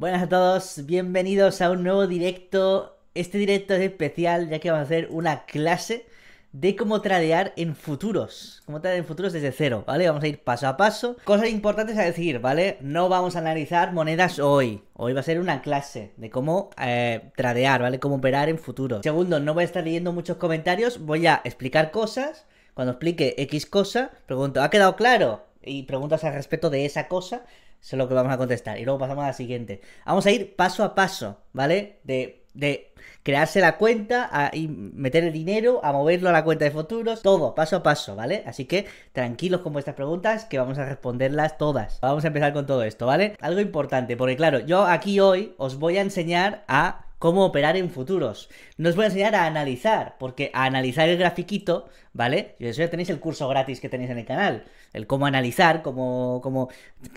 Buenas a todos, bienvenidos a un nuevo directo. Este directo es especial ya que vamos a hacer una clase de cómo tradear en futuros, cómo tradear en futuros desde cero, ¿vale? Vamos a ir paso a paso. Cosas importantes a decir, ¿vale? No vamos a analizar monedas hoy. Hoy va a ser una clase de cómo eh, tradear, ¿vale? Cómo operar en futuros. Segundo, no voy a estar leyendo muchos comentarios, voy a explicar cosas. Cuando explique X cosa, pregunto, ¿ha quedado claro? Y preguntas al respecto de esa cosa eso es lo que vamos a contestar. Y luego pasamos a la siguiente. Vamos a ir paso a paso, ¿vale? De, de crearse la cuenta, a, meter el dinero, a moverlo a la cuenta de futuros, todo, paso a paso, ¿vale? Así que tranquilos con vuestras preguntas, que vamos a responderlas todas. Vamos a empezar con todo esto, ¿vale? Algo importante, porque claro, yo aquí hoy os voy a enseñar a cómo operar en futuros. No os voy a enseñar a analizar, porque a analizar el grafiquito ¿vale? Y eso ya tenéis el curso gratis que tenéis en el canal. El cómo analizar, cómo,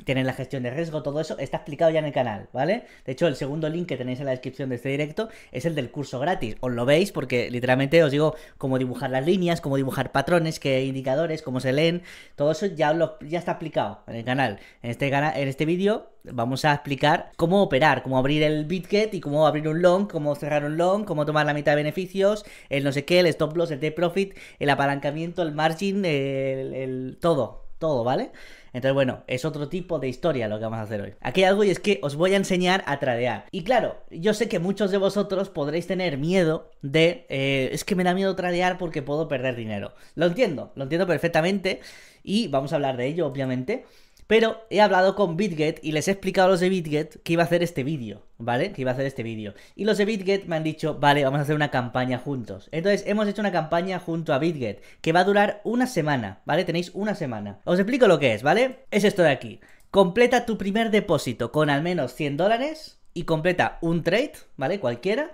tener la gestión de riesgo, todo eso está explicado ya en el canal, ¿vale? De hecho, el segundo link que tenéis en la descripción de este directo es el del curso gratis. Os lo veis porque literalmente os digo cómo dibujar las líneas, cómo dibujar patrones, qué indicadores, cómo se leen. Todo eso ya, ya está aplicado en el canal. En este, en este vídeo vamos a explicar cómo operar, cómo abrir el BitGet y cómo abrir un long, cómo cerrar un long, cómo tomar la mitad de beneficios, el no sé qué, el stop loss, el take profit, el aparato el margin, el, el todo, todo, ¿vale? Entonces, bueno, es otro tipo de historia lo que vamos a hacer hoy. Aquí hay algo y es que os voy a enseñar a tradear. Y claro, yo sé que muchos de vosotros podréis tener miedo de, eh, es que me da miedo tradear porque puedo perder dinero. Lo entiendo, lo entiendo perfectamente y vamos a hablar de ello, obviamente. Pero he hablado con BitGet y les he explicado a los de BitGet que iba a hacer este vídeo, ¿vale? Que iba a hacer este vídeo. Y los de BitGet me han dicho, vale, vamos a hacer una campaña juntos. Entonces hemos hecho una campaña junto a BitGet, que va a durar una semana, ¿vale? Tenéis una semana. Os explico lo que es, ¿vale? Es esto de aquí. Completa tu primer depósito con al menos 100 dólares y completa un trade, ¿vale? Cualquiera.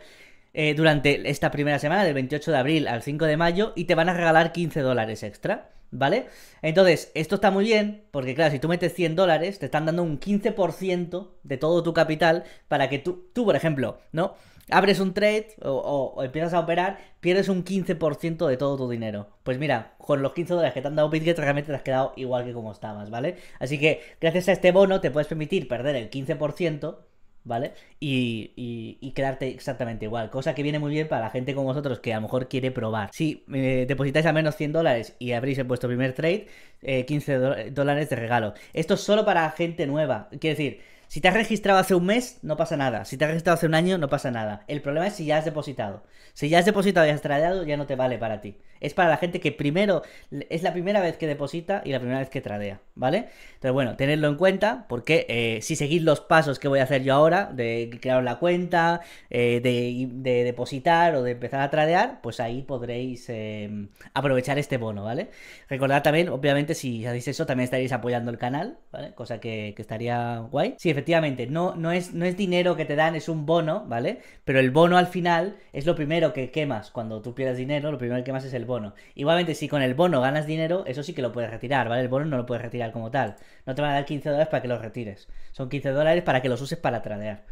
Eh, durante esta primera semana, del 28 de abril al 5 de mayo, y te van a regalar 15 dólares extra. ¿Vale? Entonces, esto está muy bien, porque claro, si tú metes 100 dólares, te están dando un 15% de todo tu capital para que tú, tú por ejemplo, ¿no? Abres un trade o, empiezas a operar, pierdes un 15% de todo tu dinero. Pues mira, con los 15 dólares que te han dado BitGet, realmente te has quedado igual que como estabas, ¿vale? Así que gracias a este bono te puedes permitir perder el 15% ¿vale? Y, y, quedarte exactamente igual. Cosa que viene muy bien para la gente como vosotros que a lo mejor quiere probar. Si eh, depositáis al menos 100 dólares y abrís en vuestro primer trade, 15 eh, dólares de regalo. Esto es solo para gente nueva. Quiere decir si te has registrado hace un mes, no pasa nada. Si te has registrado hace un año, no pasa nada. El problema es si ya has depositado. Si ya has depositado y has tradeado, ya no te vale para ti. Es para la gente que primero, es la primera vez que deposita y la primera vez que tradea, ¿vale? Entonces, bueno, tenedlo en cuenta porque eh, si seguís los pasos que voy a hacer yo ahora, de crear la cuenta, eh, de, depositar o de empezar a tradear, pues ahí podréis em, aprovechar este bono, ¿vale? Recordad también, obviamente, si hacéis eso, también estaréis apoyando el canal, ¿vale? Cosa que, estaría guay efectivamente, no, no, es, no es dinero que te dan, es un bono, ¿vale? Pero el bono al final es lo primero que quemas. Cuando tú pierdes dinero, lo primero que quemas es el bono. Igualmente, si con el bono ganas dinero, eso sí que lo puedes retirar, ¿vale? El bono no lo puedes retirar como tal. No te van a dar 15 dólares para que lo retires. Son 15 dólares para que los uses para tradear.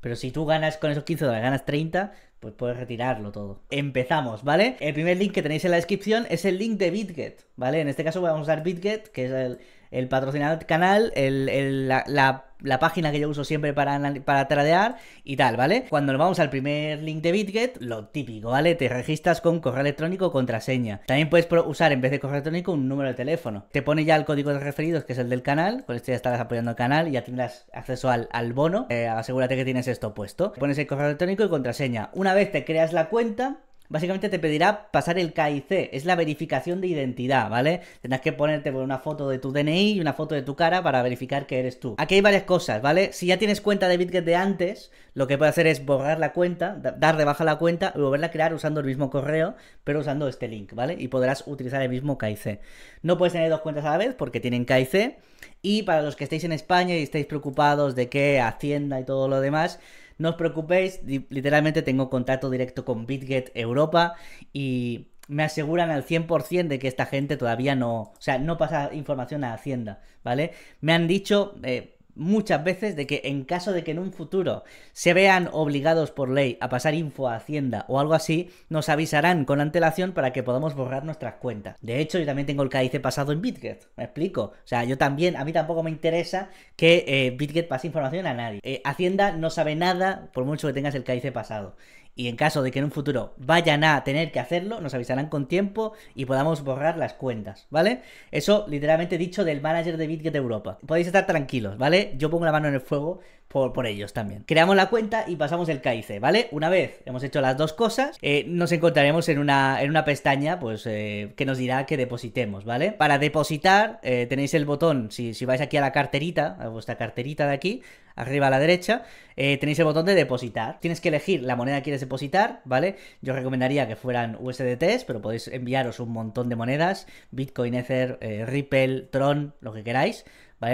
Pero si tú ganas con esos 15 dólares, ganas 30, pues puedes retirarlo todo. Empezamos, ¿vale? El primer link que tenéis en la descripción es el link de BitGet, ¿vale? En este caso vamos a usar BitGet, que es el, el patrocinador canal, la, página que yo uso siempre para, para tradear y tal, ¿vale? Cuando nos vamos al primer link de BitGet, lo típico, ¿vale? Te registras con correo electrónico o contraseña. También puedes usar en vez de correo electrónico un número de teléfono. Te pone ya el código de referidos, que es el del canal, con esto ya estarás apoyando el canal y ya tendrás acceso al, bono. Eh, asegúrate que tienes esto puesto. Pones el correo electrónico y contraseña. Una vez te creas la cuenta, Básicamente te pedirá pasar el KIC, es la verificación de identidad, ¿vale? Tendrás que ponerte pues, una foto de tu DNI y una foto de tu cara para verificar que eres tú. Aquí hay varias cosas, ¿vale? Si ya tienes cuenta de BitGet de antes, lo que puedes hacer es borrar la cuenta, dar de baja la cuenta y volverla a crear usando el mismo correo, pero usando este link, ¿vale? Y podrás utilizar el mismo KIC. No puedes tener dos cuentas a la vez porque tienen KIC. Y para los que estéis en España y estáis preocupados de qué, Hacienda y todo lo demás, no os preocupéis, literalmente tengo contacto directo con BitGet Europa y me aseguran al 100% de que esta gente todavía no, o sea, no pasa información a Hacienda, ¿vale? Me han dicho, eh, muchas veces de que en caso de que en un futuro se vean obligados por ley a pasar info a Hacienda o algo así, nos avisarán con antelación para que podamos borrar nuestras cuentas. De hecho, yo también tengo el KIC pasado en BitGet, me explico. O sea, yo también, a mí tampoco me interesa que eh, BitGet pase información a nadie. Eh, Hacienda no sabe nada por mucho que tengas el KIC pasado. Y en caso de que en un futuro vayan a tener que hacerlo, nos avisarán con tiempo y podamos borrar las cuentas, ¿vale? Eso literalmente dicho del manager de BitGet Europa. Podéis estar tranquilos, ¿vale? Yo pongo la mano en el fuego por, ellos también. Creamos la cuenta y pasamos el KIC, ¿vale? Una vez hemos hecho las dos cosas, eh, nos encontraremos en una, en una pestaña pues eh, que nos dirá que depositemos, ¿vale? Para depositar eh, tenéis el botón, si, vais aquí a la carterita, a vuestra carterita de aquí, arriba a la derecha, tenéis el botón de depositar. Tienes que elegir la moneda que quieres depositar, ¿vale? Yo recomendaría que fueran USDTs, pero podéis enviaros un montón de monedas, Bitcoin, Ether, Ripple, Tron, lo que queráis.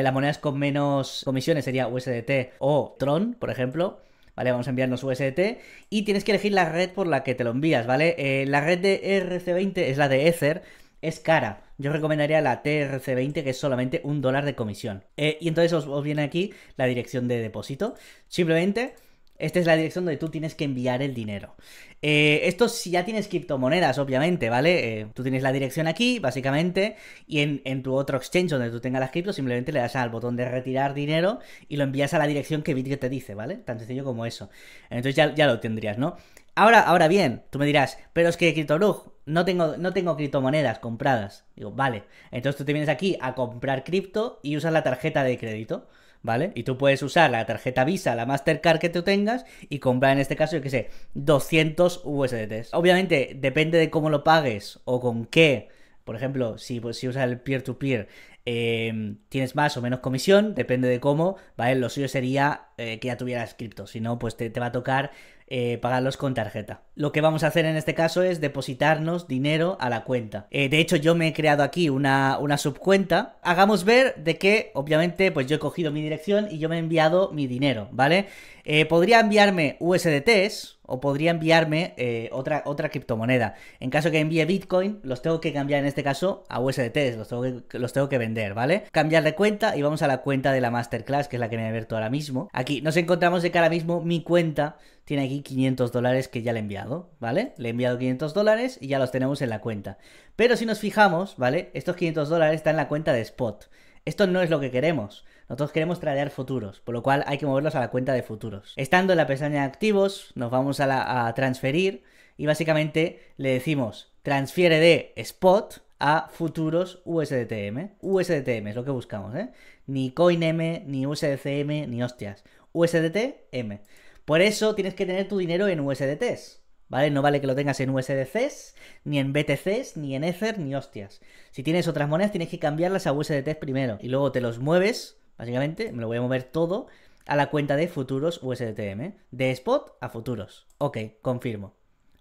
Las monedas con menos comisiones sería USDT o Tron, por ejemplo. ¿Vale? Vamos a enviarnos USDT y tienes que elegir la red por la que te lo envías, ¿vale? Eh, la red de RC20 es la de Ether, es cara. Yo recomendaría la TRC20, que es solamente un dólar de comisión. Eh, y entonces os viene aquí la dirección de depósito. Simplemente esta es la dirección donde tú tienes que enviar el dinero. Eh, esto si ya tienes criptomonedas, obviamente, ¿vale? Eh, tú tienes la dirección aquí, básicamente, y en, tu otro exchange donde tú tengas las cripto, simplemente le das al botón de retirar dinero y lo envías a la dirección que Bitget te dice, ¿vale? Tan sencillo como eso. Entonces ya, lo tendrías, ¿no? Ahora, ahora bien, tú me dirás, pero es que CryptoRug, no tengo, no tengo criptomonedas compradas. Digo, vale. Entonces tú te vienes aquí a comprar cripto y usas la tarjeta de crédito. ¿vale? Y tú puedes usar la tarjeta Visa, la Mastercard que tú tengas y comprar en este caso, yo qué sé, 200 USDTs. Obviamente, depende de cómo lo pagues o con qué. Por ejemplo, si, pues, si usas el peer-to-peer, em, tienes más o menos comisión, depende de cómo, ¿vale? Lo suyo sería eh, que ya tuvieras cripto, si no, pues te, te va a tocar eh, pagarlos con tarjeta. Lo que vamos a hacer en este caso es depositarnos dinero a la cuenta. Eh, de hecho, yo me he creado aquí una, una subcuenta. Hagamos ver de que, obviamente, pues yo he cogido mi dirección y yo me he enviado mi dinero, ¿vale? Eh, podría enviarme USDTs, o podría enviarme eh, otra, otra criptomoneda. En caso que envíe Bitcoin, los tengo que cambiar en este caso a USDT, los tengo que, los tengo que vender, ¿vale? Cambiar de cuenta y vamos a la cuenta de la Masterclass, que es la que me he abierto ahora mismo. Aquí nos encontramos de que ahora mismo mi cuenta tiene aquí 500 dólares que ya le he enviado, ¿vale? Le he enviado 500 dólares y ya los tenemos en la cuenta. Pero si nos fijamos, ¿vale? Estos 500 dólares están en la cuenta de Spot. Esto no es lo que queremos. Nosotros queremos tradear futuros, por lo cual hay que moverlos a la cuenta de futuros. Estando en la pestaña de activos, nos vamos a, transferir y básicamente le decimos transfiere de spot a futuros USDTM. USDTM es lo que buscamos, ¿eh? Ni CoinM, ni USDCM, ni hostias. USDTM. Por eso tienes que tener tu dinero en USDTs. ¿Vale? No vale que lo tengas en USDCs, ni en BTCs, ni en Ether, ni hostias. Si tienes otras monedas, tienes que cambiarlas a USDTs primero. Y luego te los mueves Básicamente me lo voy a mover todo a la cuenta de futuros USDTM. ¿eh? De spot a futuros. Ok, confirmo.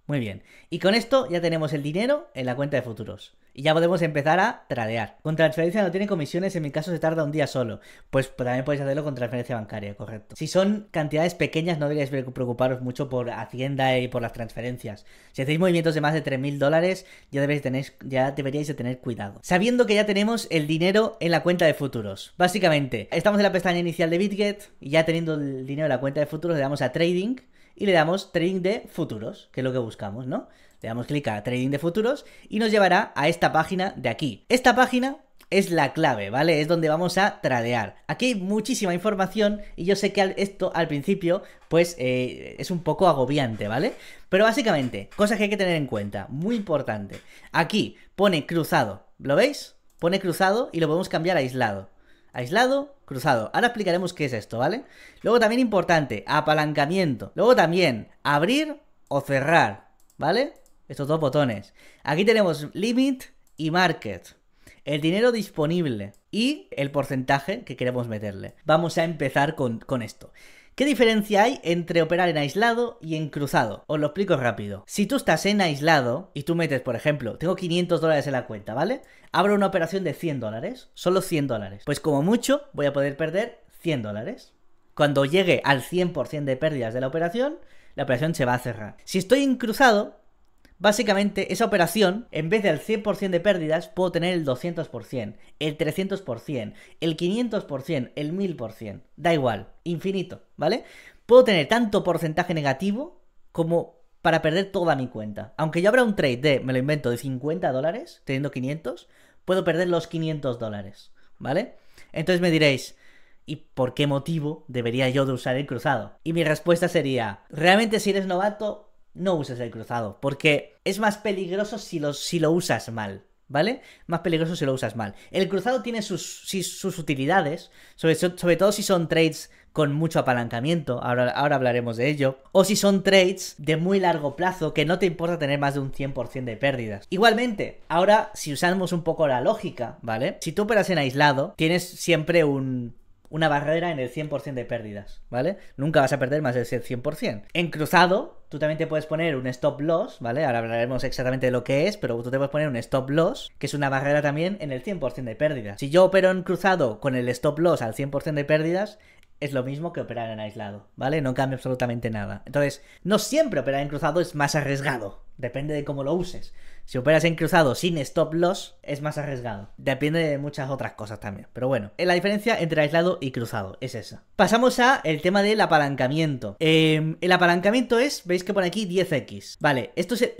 Muy bien. Y con esto ya tenemos el dinero en la cuenta de futuros. Y ya podemos empezar a tradear. Con transferencia no tiene comisiones, en mi caso se tarda un día solo. Pues, también podéis hacerlo con transferencia bancaria, correcto. Si son cantidades pequeñas, no deberíais preocuparos mucho por Hacienda y por las transferencias. Si hacéis movimientos de más de 3.000 dólares, ya deberíais, ya deberíais de tener cuidado. Sabiendo que ya tenemos el dinero en la cuenta de futuros. Básicamente, estamos en la pestaña inicial de BitGet y ya teniendo el dinero en la cuenta de futuros le damos a Trading y le damos trading de futuros, que es lo que buscamos, ¿no? Le damos clic a trading de futuros y nos llevará a esta página de aquí. Esta página es la clave, ¿vale? Es donde vamos a tradear. Aquí hay muchísima información y yo sé que esto al principio pues eh, es un poco agobiante, ¿vale? Pero básicamente, cosas que hay que tener en cuenta, muy importante. Aquí pone cruzado, ¿lo veis? Pone cruzado y lo podemos cambiar a aislado. Aislado, cruzado. Ahora explicaremos qué es esto, ¿vale? Luego también importante, apalancamiento. Luego también, abrir o cerrar, ¿vale? Estos dos botones. Aquí tenemos limit y market. El dinero disponible y el porcentaje que queremos meterle. Vamos a empezar con, con esto. ¿Qué diferencia hay entre operar en aislado y en cruzado? Os lo explico rápido. Si tú estás en aislado y tú metes, por ejemplo, tengo 500 dólares en la cuenta, ¿vale? Abro una operación de 100 dólares, solo 100 dólares. Pues como mucho voy a poder perder 100 dólares. Cuando llegue al 100% de pérdidas de la operación, la operación se va a cerrar. Si estoy en cruzado, Básicamente, esa operación, en vez del 100% de pérdidas, puedo tener el 200%, el 300%, el 500%, el 1000%. Da igual, infinito, ¿vale? Puedo tener tanto porcentaje negativo como para perder toda mi cuenta. Aunque yo abra un trade de, me lo invento, de 50 dólares, teniendo 500, puedo perder los 500 dólares, ¿vale? Entonces me diréis, ¿y por qué motivo debería yo de usar el cruzado? Y mi respuesta sería, realmente si eres novato, no uses el cruzado, porque es más peligroso si lo, si lo usas mal. ¿Vale? Más peligroso si lo usas mal. El cruzado tiene sus, utilidades, sobre, sobre todo si son trades con mucho apalancamiento, ahora, ahora, hablaremos de ello, o si son trades de muy largo plazo que no te importa tener más de un 100% de pérdidas. Igualmente, ahora si usamos un poco la lógica, ¿vale? Si tú operas en aislado, tienes siempre un, una barrera en el 100% de pérdidas, ¿vale? Nunca vas a perder más del 100%. En cruzado, tú también te puedes poner un stop loss, ¿vale? Ahora hablaremos exactamente de lo que es, pero tú te puedes poner un stop loss, que es una barrera también en el 100% de pérdidas. Si yo opero en cruzado con el stop loss al 100% de pérdidas, es lo mismo que operar en aislado, ¿vale? No cambia absolutamente nada. Entonces, no siempre operar en cruzado es más arriesgado, Depende de cómo lo uses. Si operas en cruzado sin stop loss, es más arriesgado. Depende de muchas otras cosas también. Pero bueno, la diferencia entre aislado y cruzado es esa. Pasamos a el tema del apalancamiento. Em, el apalancamiento es, veis que por aquí 10x. Vale, esto es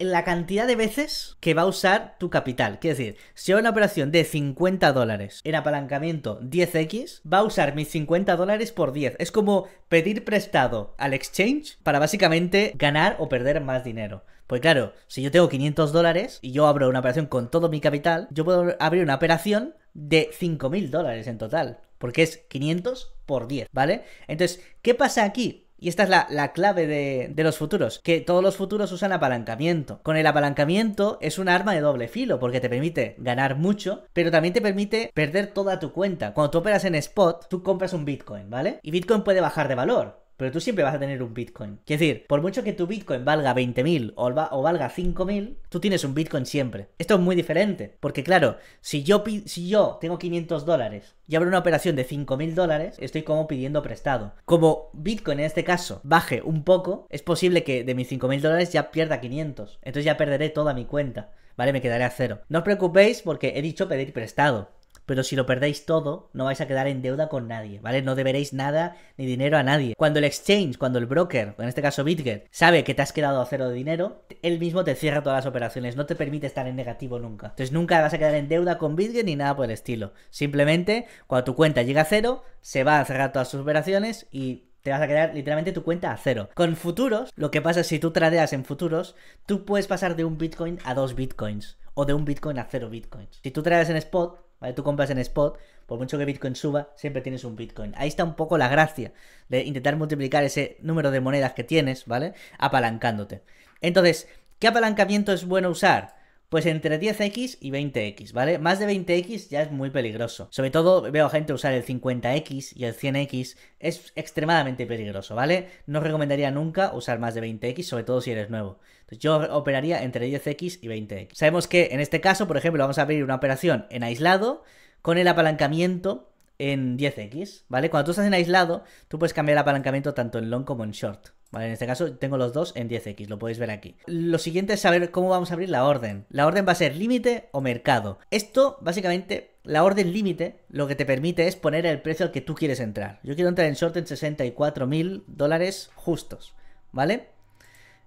la cantidad de veces que va a usar tu capital. Quiere decir, si hago una operación de 50 dólares en apalancamiento 10x, va a usar mis 50 dólares por 10. Es como pedir prestado al exchange para básicamente ganar o perder más dinero. Pues claro, si yo tengo 500 dólares y yo abro una operación con todo mi capital, yo puedo abrir una operación de 5.000 dólares en total, porque es 500 por 10, ¿vale? Entonces, ¿qué pasa aquí? Y esta es la, clave de, de, los futuros, que todos los futuros usan apalancamiento. Con el apalancamiento es un arma de doble filo, porque te permite ganar mucho, pero también te permite perder toda tu cuenta. Cuando tú operas en spot, tú compras un Bitcoin, ¿vale? Y Bitcoin puede bajar de valor pero tú siempre vas a tener un Bitcoin. Es decir, por mucho que tu Bitcoin valga 20.000 o, o, valga 5.000, tú tienes un Bitcoin siempre. Esto es muy diferente, porque claro, si yo, si yo tengo 500 dólares y abro una operación de 5.000 dólares, estoy como pidiendo prestado. Como Bitcoin en este caso baje un poco, es posible que de mis 5.000 dólares ya pierda 500. Entonces ya perderé toda mi cuenta. ¿Vale? Me quedaré a cero. No os preocupéis porque he dicho pedir prestado pero si lo perdéis todo, no vais a quedar en deuda con nadie, ¿vale? No deberéis nada ni dinero a nadie. Cuando el exchange, cuando el broker, en este caso BitGet, sabe que te has quedado a cero de dinero, él mismo te cierra todas las operaciones, no te permite estar en negativo nunca. Entonces nunca vas a quedar en deuda con BitGet ni nada por el estilo. Simplemente, cuando tu cuenta llega a cero, se va a cerrar todas sus operaciones y te vas a quedar literalmente tu cuenta a cero. Con futuros, lo que pasa es si tú tradeas en futuros, tú puedes pasar de un Bitcoin a dos Bitcoins o de un Bitcoin a cero Bitcoins. Si tú tradeas en spot, ¿vale? Tú compras en spot, por mucho que Bitcoin suba, siempre tienes un Bitcoin. Ahí está un poco la gracia de intentar multiplicar ese número de monedas que tienes, ¿vale? Apalancándote. Entonces, ¿qué apalancamiento es bueno usar? Pues entre 10x y 20x, ¿vale? Más de 20x ya es muy peligroso. Sobre todo veo gente usar el 50x y el 100x. Es extremadamente peligroso, ¿vale? No recomendaría nunca usar más de 20x, sobre todo si eres nuevo. Entonces yo operaría entre 10x y 20x. Sabemos que en este caso, por ejemplo, vamos a abrir una operación en aislado con el apalancamiento en 10x, ¿vale? Cuando tú estás en aislado, tú puedes cambiar el apalancamiento tanto en long como en short. Vale, en este caso tengo los dos en 10x, lo podéis ver aquí. Lo siguiente es saber cómo vamos a abrir la orden. La orden va a ser límite o mercado. Esto, básicamente, la orden límite lo que te permite es poner el precio al que tú quieres entrar. Yo quiero entrar en short en 64 mil dólares justos, ¿vale?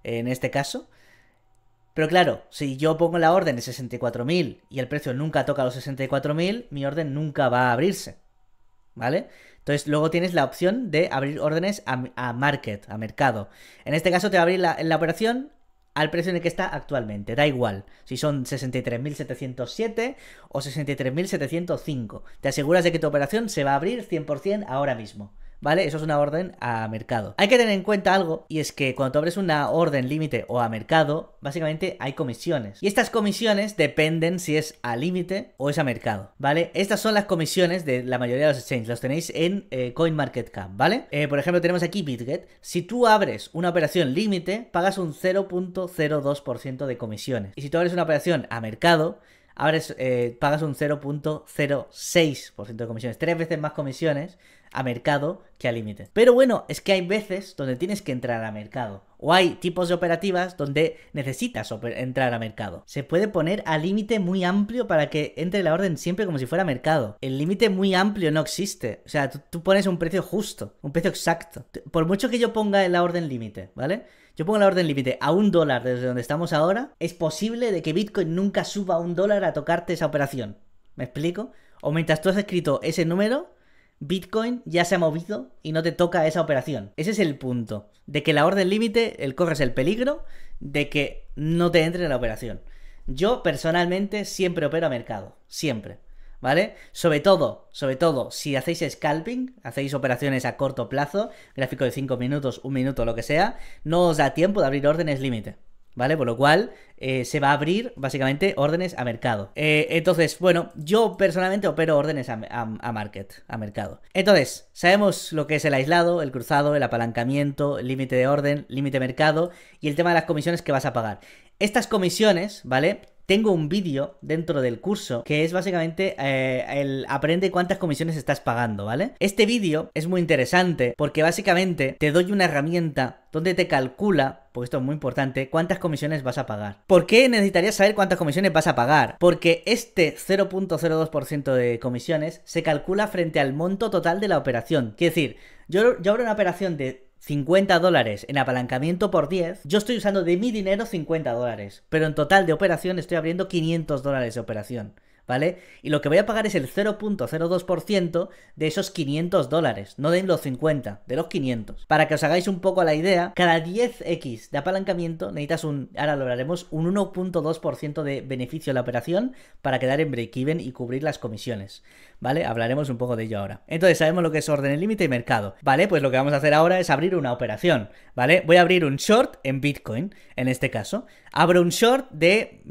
En este caso. Pero claro, si yo pongo la orden de 64.000 y el precio nunca toca los 64.000, mi orden nunca va a abrirse, ¿vale? Entonces luego tienes la opción de abrir órdenes a, market, a mercado. En este caso te va a abrir la, la operación al precio en el que está actualmente, da igual si son 63.707 o 63.705. Te aseguras de que tu operación se va a abrir 100% ahora mismo. ¿vale? Eso es una orden a mercado. Hay que tener en cuenta algo, y es que cuando abres una orden límite o a mercado, básicamente hay comisiones. Y estas comisiones dependen si es a límite o es a mercado, ¿vale? Estas son las comisiones de la mayoría de los exchanges, los tenéis en eh, CoinMarketCap, ¿vale? Eh, por ejemplo, tenemos aquí BitGet. Si tú abres una operación límite, pagas un 0.02% de comisiones. Y si tú abres una operación a mercado, eh, pagas un 0.06% de comisiones, tres veces más comisiones a mercado que a límite. Pero bueno, es que hay veces donde tienes que entrar a mercado. O hay tipos de operativas donde necesitas entrar a mercado. Se puede poner a límite muy amplio para que entre la orden siempre como si fuera mercado. El límite muy amplio no existe. O sea, tú, pones un precio justo, un precio exacto. Por mucho que yo ponga la orden límite, ¿vale? Yo pongo la orden límite a un dólar desde donde estamos ahora. Es posible de que Bitcoin nunca suba un dólar a tocarte esa operación. ¿Me explico? O mientras tú has escrito ese número, Bitcoin ya se ha movido y no te toca esa operación. Ese es el punto. De que la orden límite, el corres el peligro de que no te entre en la operación. Yo personalmente siempre opero a mercado. Siempre. ¿Vale? Sobre todo, sobre todo, si hacéis scalping, hacéis operaciones a corto plazo, gráfico de 5 minutos, 1 minuto, lo que sea, no os da tiempo de abrir órdenes límite. ¿Vale? Por lo cual eh, se va a abrir básicamente órdenes a mercado. Eh, entonces, bueno, yo personalmente opero órdenes a, market, a mercado. Entonces, sabemos lo que es el aislado, el cruzado, el apalancamiento, límite de orden, límite mercado y el tema de las comisiones que vas a pagar. Estas comisiones, ¿vale? tengo un vídeo dentro del curso que es básicamente eh, el aprende cuántas comisiones estás pagando, ¿vale? Este vídeo es muy interesante porque básicamente te doy una herramienta donde te calcula, porque esto es muy importante, cuántas comisiones vas a pagar. ¿Por qué necesitarías saber cuántas comisiones vas a pagar? Porque este 0.02% de comisiones se calcula frente al monto total de la operación. Quiere decir, yo, yo abro una operación de 50 dólares en apalancamiento por 10, yo estoy usando de mi dinero 50 dólares, pero en total de operación estoy abriendo 500 dólares de operación. ¿Vale? Y lo que voy a pagar es el 0.02% de esos 500 dólares, no de los 50, de los 500. Para que os hagáis un poco la idea, cada 10x de apalancamiento necesitas un, ahora lo haremos, un 1.2% de beneficio de la operación para quedar en break-even y cubrir las comisiones. ¿vale? Hablaremos un poco de ello ahora. Entonces sabemos lo que es orden límite y mercado, ¿vale? Pues lo que vamos a hacer ahora es abrir una operación, ¿vale? Voy a abrir un short en Bitcoin, en este caso. Abro un short de...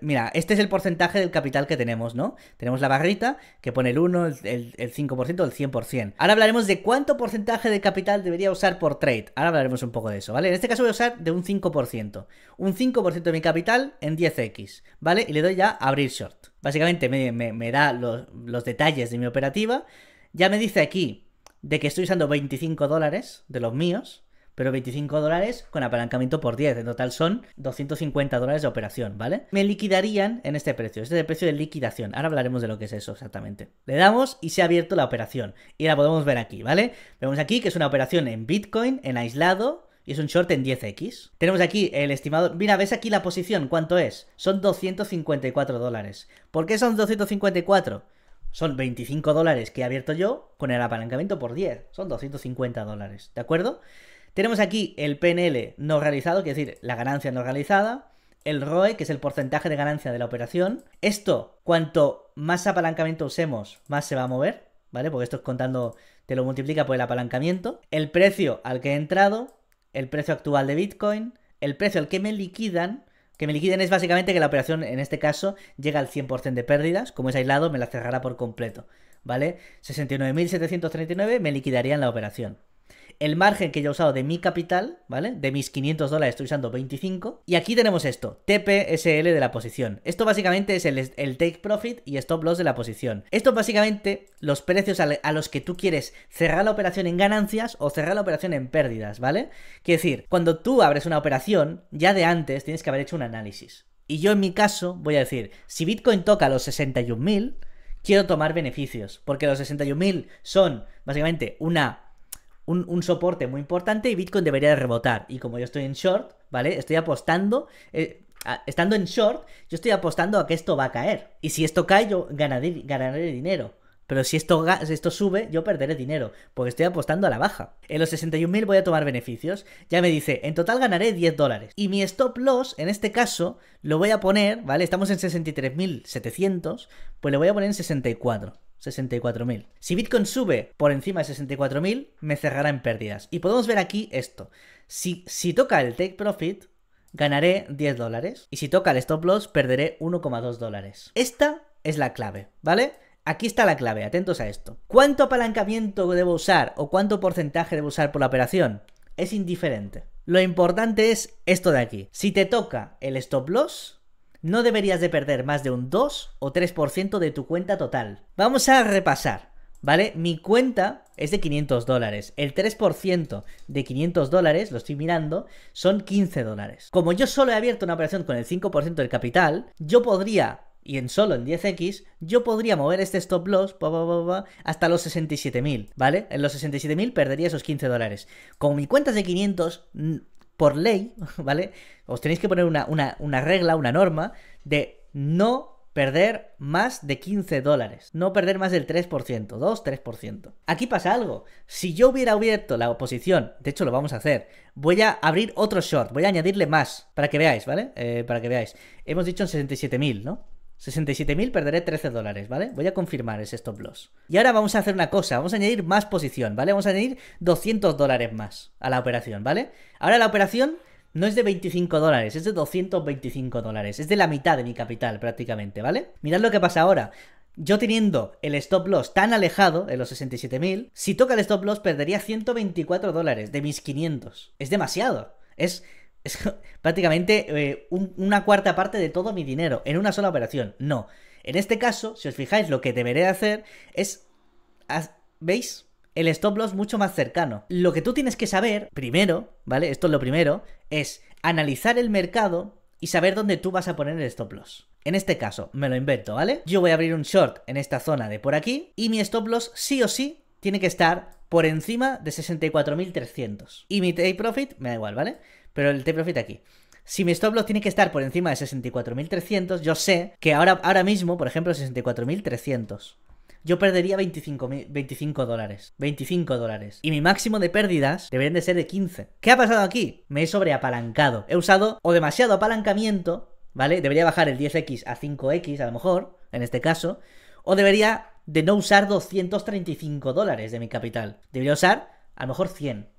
Mira, este es el porcentaje del capital que tenemos, ¿no? Tenemos la barrita que pone el 1, el, el 5%, el 100%. Ahora hablaremos de cuánto porcentaje de capital debería usar por trade. Ahora hablaremos un poco de eso, ¿vale? En este caso voy a usar de un 5%. Un 5% de mi capital en 10x, ¿vale? Y le doy ya a abrir short. Básicamente me, da los, los, detalles de mi operativa. Ya me dice aquí de que estoy usando 25 dólares de los míos, pero 25 dólares con apalancamiento por 10. En total son 250 dólares de operación, ¿vale? Me liquidarían en este precio. Este es el precio de liquidación. Ahora hablaremos de lo que es eso exactamente. Le damos y se ha abierto la operación. Y la podemos ver aquí, ¿vale? Vemos aquí que es una operación en Bitcoin, en aislado, es un short en 10x. Tenemos aquí el estimado... Mira, ¿ves aquí la posición? ¿Cuánto es? Son 254 dólares. ¿Por qué son 254? Son 25 dólares que he abierto yo con el apalancamiento por 10. Son 250 dólares, ¿de acuerdo? Tenemos aquí el PNL no realizado, que es decir, la ganancia no realizada, el ROE, que es el porcentaje de ganancia de la operación. Esto, cuanto más apalancamiento usemos, más se va a mover, ¿vale? Porque esto es contando, te lo multiplica por el apalancamiento. El precio al que he entrado, el precio actual de Bitcoin, el precio al que me liquidan. Que me liquiden es básicamente que la operación, en este caso, llega al 100% de pérdidas. Como es aislado, me la cerrará por completo. ¿Vale? 69.739 me liquidarían la operación el margen que yo he usado de mi capital, ¿vale? De mis 500 dólares estoy usando 25. Y aquí tenemos esto, TPSL de la posición. Esto básicamente es el, take profit y stop loss de la posición. Esto básicamente los precios a, a, los que tú quieres cerrar la operación en ganancias o cerrar la operación en pérdidas, ¿vale? Quiere decir, cuando tú abres una operación, ya de antes tienes que haber hecho un análisis. Y yo en mi caso voy a decir, si Bitcoin toca los 61.000, quiero tomar beneficios, porque los 61.000 son básicamente una un, soporte muy importante y Bitcoin debería de rebotar. Y como yo estoy en short, ¿vale? Estoy apostando, eh, estando en short, yo estoy apostando a que esto va a caer. Y si esto cae, yo ganaré, dinero. Pero si esto, esto sube, yo perderé dinero, porque estoy apostando a la baja. En los 61.000 voy a tomar beneficios. Ya me dice, en total ganaré 10 dólares. Y mi stop loss, en este caso, lo voy a poner, ¿vale? Estamos en 63.700, pues le voy a poner en 64. 64.000. Si Bitcoin sube por encima de 64.000, me cerrará en pérdidas. Y podemos ver aquí esto. Si, si toca el take profit, ganaré 10 dólares. Y si toca el stop loss, perderé 1,2 dólares. Esta es la clave, ¿vale? Aquí está la clave, atentos a esto. ¿Cuánto apalancamiento debo usar o cuánto porcentaje debo usar por la operación? Es indiferente. Lo importante es esto de aquí. Si te toca el stop loss, no deberías de perder más de un 2 o 3% de tu cuenta total. Vamos a repasar, ¿vale? Mi cuenta es de 500 dólares. El 3% de 500 dólares, lo estoy mirando, son 15 dólares. Como yo solo he abierto una operación con el 5% del capital, yo podría y en solo en 10x, yo podría mover este stop loss hasta los 67.000, ¿vale? En los 67.000 perdería esos 15 dólares. Como mi cuenta es de 500, por ley, ¿vale? Os tenéis que poner una, regla, una norma de no perder más de 15 dólares, no perder más del 3%, 2-3%. Aquí pasa algo, si yo hubiera abierto la oposición, de hecho lo vamos a hacer, voy a abrir otro short, voy a añadirle más, para que veáis, ¿vale? Eh, para que veáis, hemos dicho en 67.000, ¿no? 67.000 perderé 13 dólares, ¿vale? Voy a confirmar ese stop loss. Y ahora vamos a hacer una cosa, vamos a añadir más posición, ¿vale? Vamos a añadir 200 dólares más a la operación, ¿vale? Ahora la operación no es de 25 dólares, es de 225 dólares. Es de la mitad de mi capital prácticamente, ¿vale? Mirad lo que pasa ahora. Yo teniendo el stop loss tan alejado, en los 67.000, si toca el stop loss perdería 124 dólares de mis 500. Es demasiado. Es es prácticamente eh, una cuarta parte de todo mi dinero en una sola operación. No. En este caso, si os fijáis, lo que deberé hacer es... ¿Veis? El stop loss mucho más cercano. Lo que tú tienes que saber, primero, ¿vale? Esto es lo primero, es analizar el mercado y saber dónde tú vas a poner el stop loss. En este caso, me lo invento, ¿vale? Yo voy a abrir un short en esta zona de por aquí y mi stop loss sí o sí tiene que estar por encima de 64.300. Y mi take profit, me da igual, ¿vale? Pero el take profit aquí. Si mi stop loss tiene que estar por encima de 64.300, yo sé que ahora, ahora mismo, por ejemplo, 64.300 yo perdería 25, 25 dólares. 25 dólares. Y mi máximo de pérdidas deberían de ser de 15. ¿Qué ha pasado aquí? Me he sobreapalancado. He usado o demasiado apalancamiento, ¿vale? Debería bajar el 10x a 5x a lo mejor, en este caso. O debería de no usar 235 dólares de mi capital. Debería usar a lo mejor 100,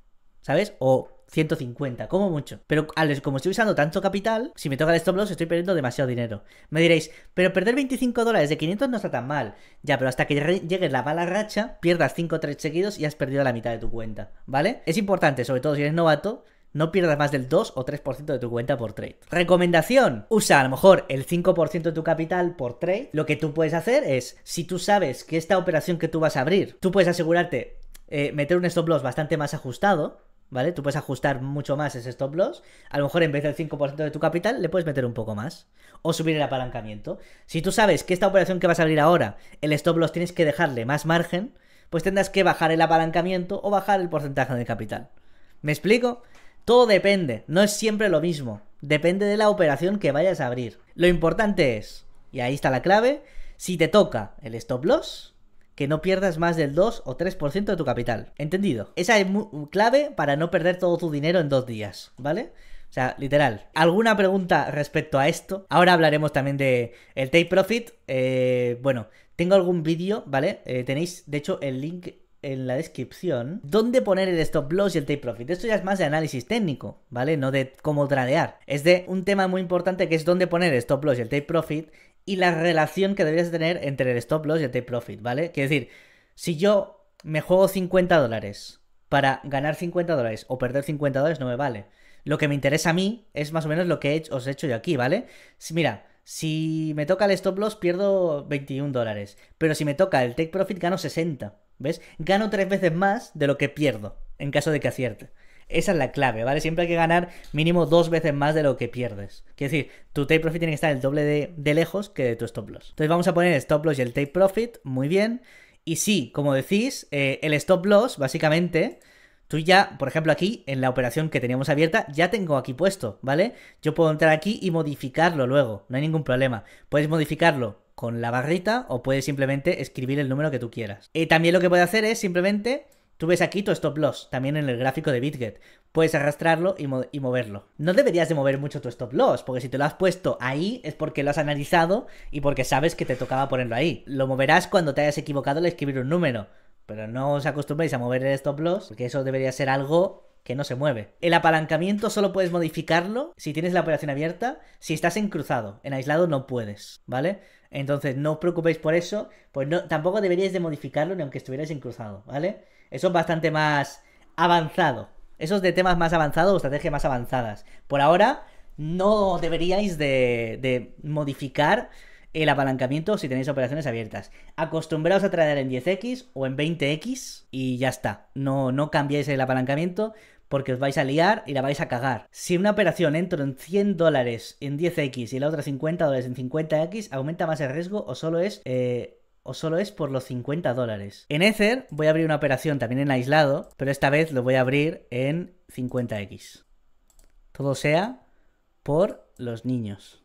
¿sabes? O 150, como mucho. Pero al, como estoy usando tanto capital, si me toca el stop loss estoy perdiendo demasiado dinero. Me diréis, pero perder 25 dólares de 500 no está tan mal. Ya, pero hasta que llegues la mala racha, pierdas 5 trades seguidos y has perdido la mitad de tu cuenta, ¿vale? Es importante, sobre todo si eres novato, no pierdas más del 2 o 3% de tu cuenta por trade. Recomendación, usa a lo mejor el 5% de tu capital por trade. Lo que tú puedes hacer es, si tú sabes que esta operación que tú vas a abrir, tú puedes asegurarte eh, meter un stop loss bastante más ajustado, ¿vale? Tú puedes ajustar mucho más ese stop loss. A lo mejor en vez del 5% de tu capital le puedes meter un poco más. O subir el apalancamiento. Si tú sabes que esta operación que vas a abrir ahora, el stop loss tienes que dejarle más margen, pues tendrás que bajar el apalancamiento o bajar el porcentaje de capital. ¿Me explico? Todo depende, no es siempre lo mismo. Depende de la operación que vayas a abrir. Lo importante es, y ahí está la clave, si te toca el stop loss, que no pierdas más del 2 o 3% de tu capital. ¿Entendido? Esa es clave para no perder todo tu dinero en dos días, ¿vale? O sea, literal. ¿Alguna pregunta respecto a esto? Ahora hablaremos también de el Take Profit. Eh, bueno, tengo algún vídeo, ¿vale? Eh, tenéis, de hecho, el link en la descripción dónde poner el stop loss y el take profit. Esto ya es más de análisis técnico, ¿vale? No de cómo tradear. Es de un tema muy importante que es dónde poner el stop loss y el take profit y la relación que deberías tener entre el stop loss y el take profit, ¿vale? Quiero decir, si yo me juego 50 dólares para ganar 50 dólares o perder 50 dólares, no me vale. Lo que me interesa a mí es más o menos lo que he os he hecho yo aquí, ¿vale? mira, si me toca el stop loss pierdo 21 dólares, pero si me toca el take profit gano 60, ¿ves? Gano tres veces más de lo que pierdo en caso de que acierte. Esa es la clave, ¿vale? Siempre hay que ganar mínimo dos veces más de lo que pierdes. Quiere decir, tu take profit tiene que estar el doble de, lejos que de tu stop loss. Entonces vamos a poner stop loss y el take profit, muy bien. Y sí, como decís, eh, el stop loss, básicamente, tú ya, por ejemplo, aquí, en la operación que teníamos abierta, ya tengo aquí puesto, ¿vale? Yo puedo entrar aquí y modificarlo luego, no hay ningún problema. Puedes modificarlo con la barrita o puedes simplemente escribir el número que tú quieras. Y eh, también lo que puedes hacer es simplemente Tú ves aquí tu stop loss, también en el gráfico de BitGet. Puedes arrastrarlo y, moverlo. No deberías de mover mucho tu stop loss, porque si te lo has puesto ahí es porque lo has analizado y porque sabes que te tocaba ponerlo ahí. Lo moverás cuando te hayas equivocado al escribir un número, pero no os acostumbréis a mover el stop loss, porque eso debería ser algo que no se mueve. El apalancamiento solo puedes modificarlo si tienes la operación abierta, si estás en cruzado, en aislado no puedes, ¿vale? Entonces no os preocupéis por eso, pues tampoco deberíais de modificarlo ni aunque estuvieras en cruzado, ¿vale? Eso es bastante más avanzado. Eso es de temas más avanzados o estrategias más avanzadas. Por ahora, no deberíais de, modificar el apalancamiento si tenéis operaciones abiertas. Acostumbraos a traer en 10x o en 20x y ya está. No, no cambiéis el apalancamiento porque os vais a liar y la vais a cagar. Si una operación entro en 100 dólares en 10x y la otra 50 dólares en 50x, ¿aumenta más el riesgo o solo es eh, o solo es por los 50 dólares. En Ether voy a abrir una operación también en aislado, pero esta vez lo voy a abrir en 50x. Todo sea por los niños.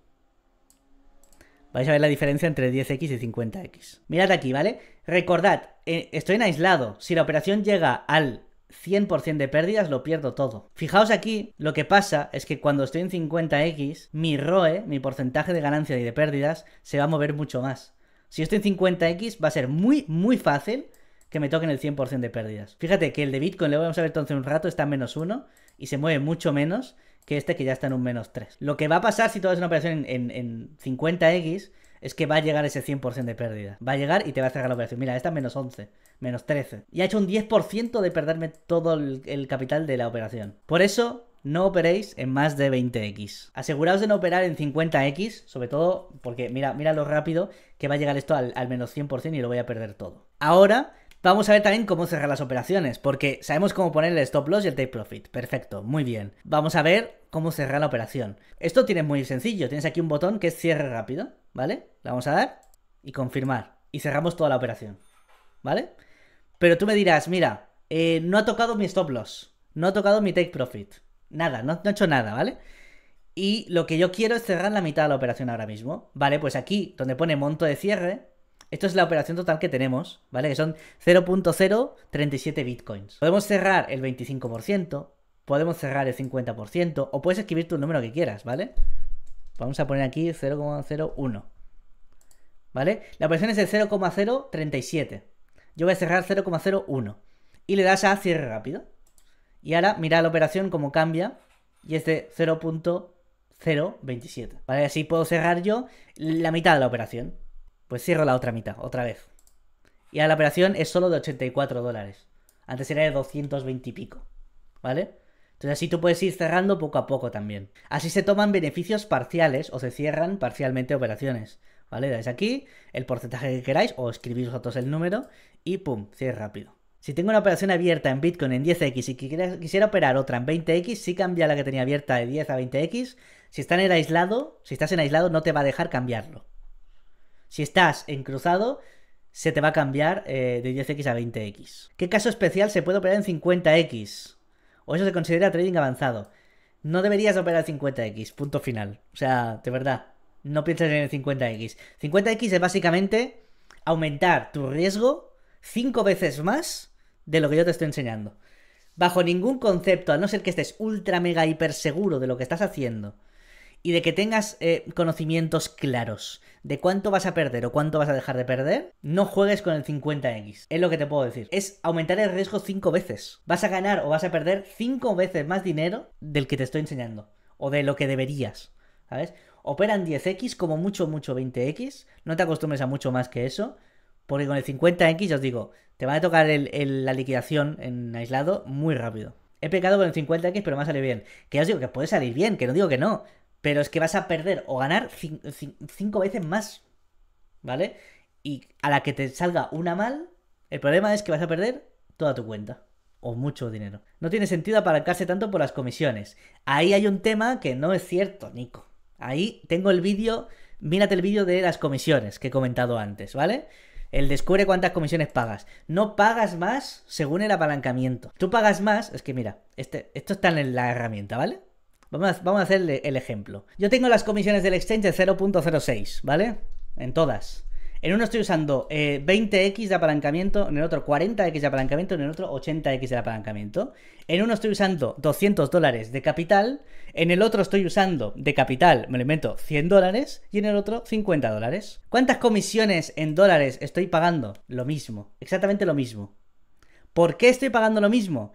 Vais a ver la diferencia entre 10x y 50x. Mirad aquí, ¿vale? Recordad, eh, estoy en aislado. Si la operación llega al 100% de pérdidas, lo pierdo todo. Fijaos aquí, lo que pasa es que cuando estoy en 50x, mi ROE, mi porcentaje de ganancia y de pérdidas, se va a mover mucho más. Si estoy en 50x, va a ser muy, muy fácil que me toquen el 100% de pérdidas. Fíjate que el de Bitcoin, le vamos a ver entonces un rato, está en menos 1 y se mueve mucho menos que este que ya está en un menos 3. Lo que va a pasar si todo es una operación en, 50x es que va a llegar ese 100% de pérdida. Va a llegar y te va a cerrar la operación. Mira, esta es menos 11, menos 13. Y ha hecho un 10% de perderme todo el capital de la operación. Por eso, no operéis en más de 20x. Aseguraos de no operar en 50x, sobre todo porque mira, mira lo rápido que va a llegar esto al, menos 100% y lo voy a perder todo. Ahora Vamos a ver también cómo cerrar las operaciones, porque sabemos cómo poner el stop loss y el take profit. Perfecto, muy bien. Vamos a ver cómo cerrar la operación. Esto tiene muy sencillo. Tienes aquí un botón que es cierre rápido, ¿vale? Le vamos a dar y confirmar. Y cerramos toda la operación, ¿vale? Pero tú me dirás, mira, eh, no ha tocado mi stop loss, no ha tocado mi take profit. Nada, no, he hecho nada, ¿vale? Y lo que yo quiero es cerrar la mitad de la operación ahora mismo. Vale, pues aquí, donde pone monto de cierre, esto es la operación total que tenemos, ¿vale? Que son 0.037 bitcoins. Podemos cerrar el 25%, podemos cerrar el 50%, o puedes escribir tu número que quieras, ¿vale? Vamos a poner aquí 0,01. ¿Vale? La operación es de 0,037. Yo voy a cerrar 0,01. Y le das a cierre rápido. Y ahora mira la operación como cambia y es de 0.027. ¿Vale? Así puedo cerrar yo la mitad de la operación. Pues cierro la otra mitad, otra vez. Y ahora la operación es solo de 84 dólares. Antes era de 220 y pico. ¿Vale? Entonces así tú puedes ir cerrando poco a poco también. Así se toman beneficios parciales o se cierran parcialmente operaciones. ¿Vale? Dais aquí el porcentaje que queráis o escribís vosotros el número y pum, cierre rápido. Si tengo una operación abierta en Bitcoin en 10x y quisiera, operar otra en 20x, sí cambia la que tenía abierta de 10 a 20x. Si estás en aislado, si estás en aislado, no te va a dejar cambiarlo. Si estás en cruzado, se te va a cambiar eh, de 10x a 20x. ¿Qué caso especial se puede operar en 50x? O eso se considera trading avanzado. No deberías operar 50x, punto final. O sea, de verdad, no pienses en el 50x. 50x es básicamente aumentar tu riesgo 5 veces más de lo que yo te estoy enseñando. Bajo ningún concepto, a no ser que estés ultra mega hiper seguro de lo que estás haciendo y de que tengas eh, conocimientos claros de cuánto vas a perder o cuánto vas a dejar de perder, no juegues con el 50x. Es lo que te puedo decir. Es aumentar el riesgo 5 veces. Vas a ganar o vas a perder 5 veces más dinero del que te estoy enseñando o de lo que deberías. ¿Sabes? Operan 10x, como mucho, mucho 20x. No te acostumbres a mucho más que eso. Porque con el 50X, os digo, te va a tocar la liquidación en aislado muy rápido. He pecado con el 50X, pero me ha salido bien. Que ya os digo que puede salir bien, que no digo que no. Pero es que vas a perder o ganar 5 veces más. ¿Vale? Y a la que te salga una mal, el problema es que vas a perder toda tu cuenta. O mucho dinero. No tiene sentido apalancarse tanto por las comisiones. Ahí hay un tema que no es cierto, Nico. Ahí tengo el vídeo. Mírate el vídeo de las comisiones que he comentado antes, ¿vale? El descubre cuántas comisiones pagas. No pagas más según el apalancamiento. Tú pagas más, es que mira, este, esto está en la herramienta, ¿vale? Vamos a, vamos a hacer el ejemplo. Yo tengo las comisiones del exchange de 0.06, ¿vale? En todas. En uno estoy usando 20x eh, de apalancamiento, en el otro 40x de apalancamiento, en el otro 80x de apalancamiento. En uno estoy usando 200 dólares de capital, en el otro estoy usando de capital, me lo invento, 100 dólares y en el otro 50 dólares. ¿Cuántas comisiones en dólares estoy pagando? Lo mismo, exactamente lo mismo. ¿Por qué estoy pagando lo mismo?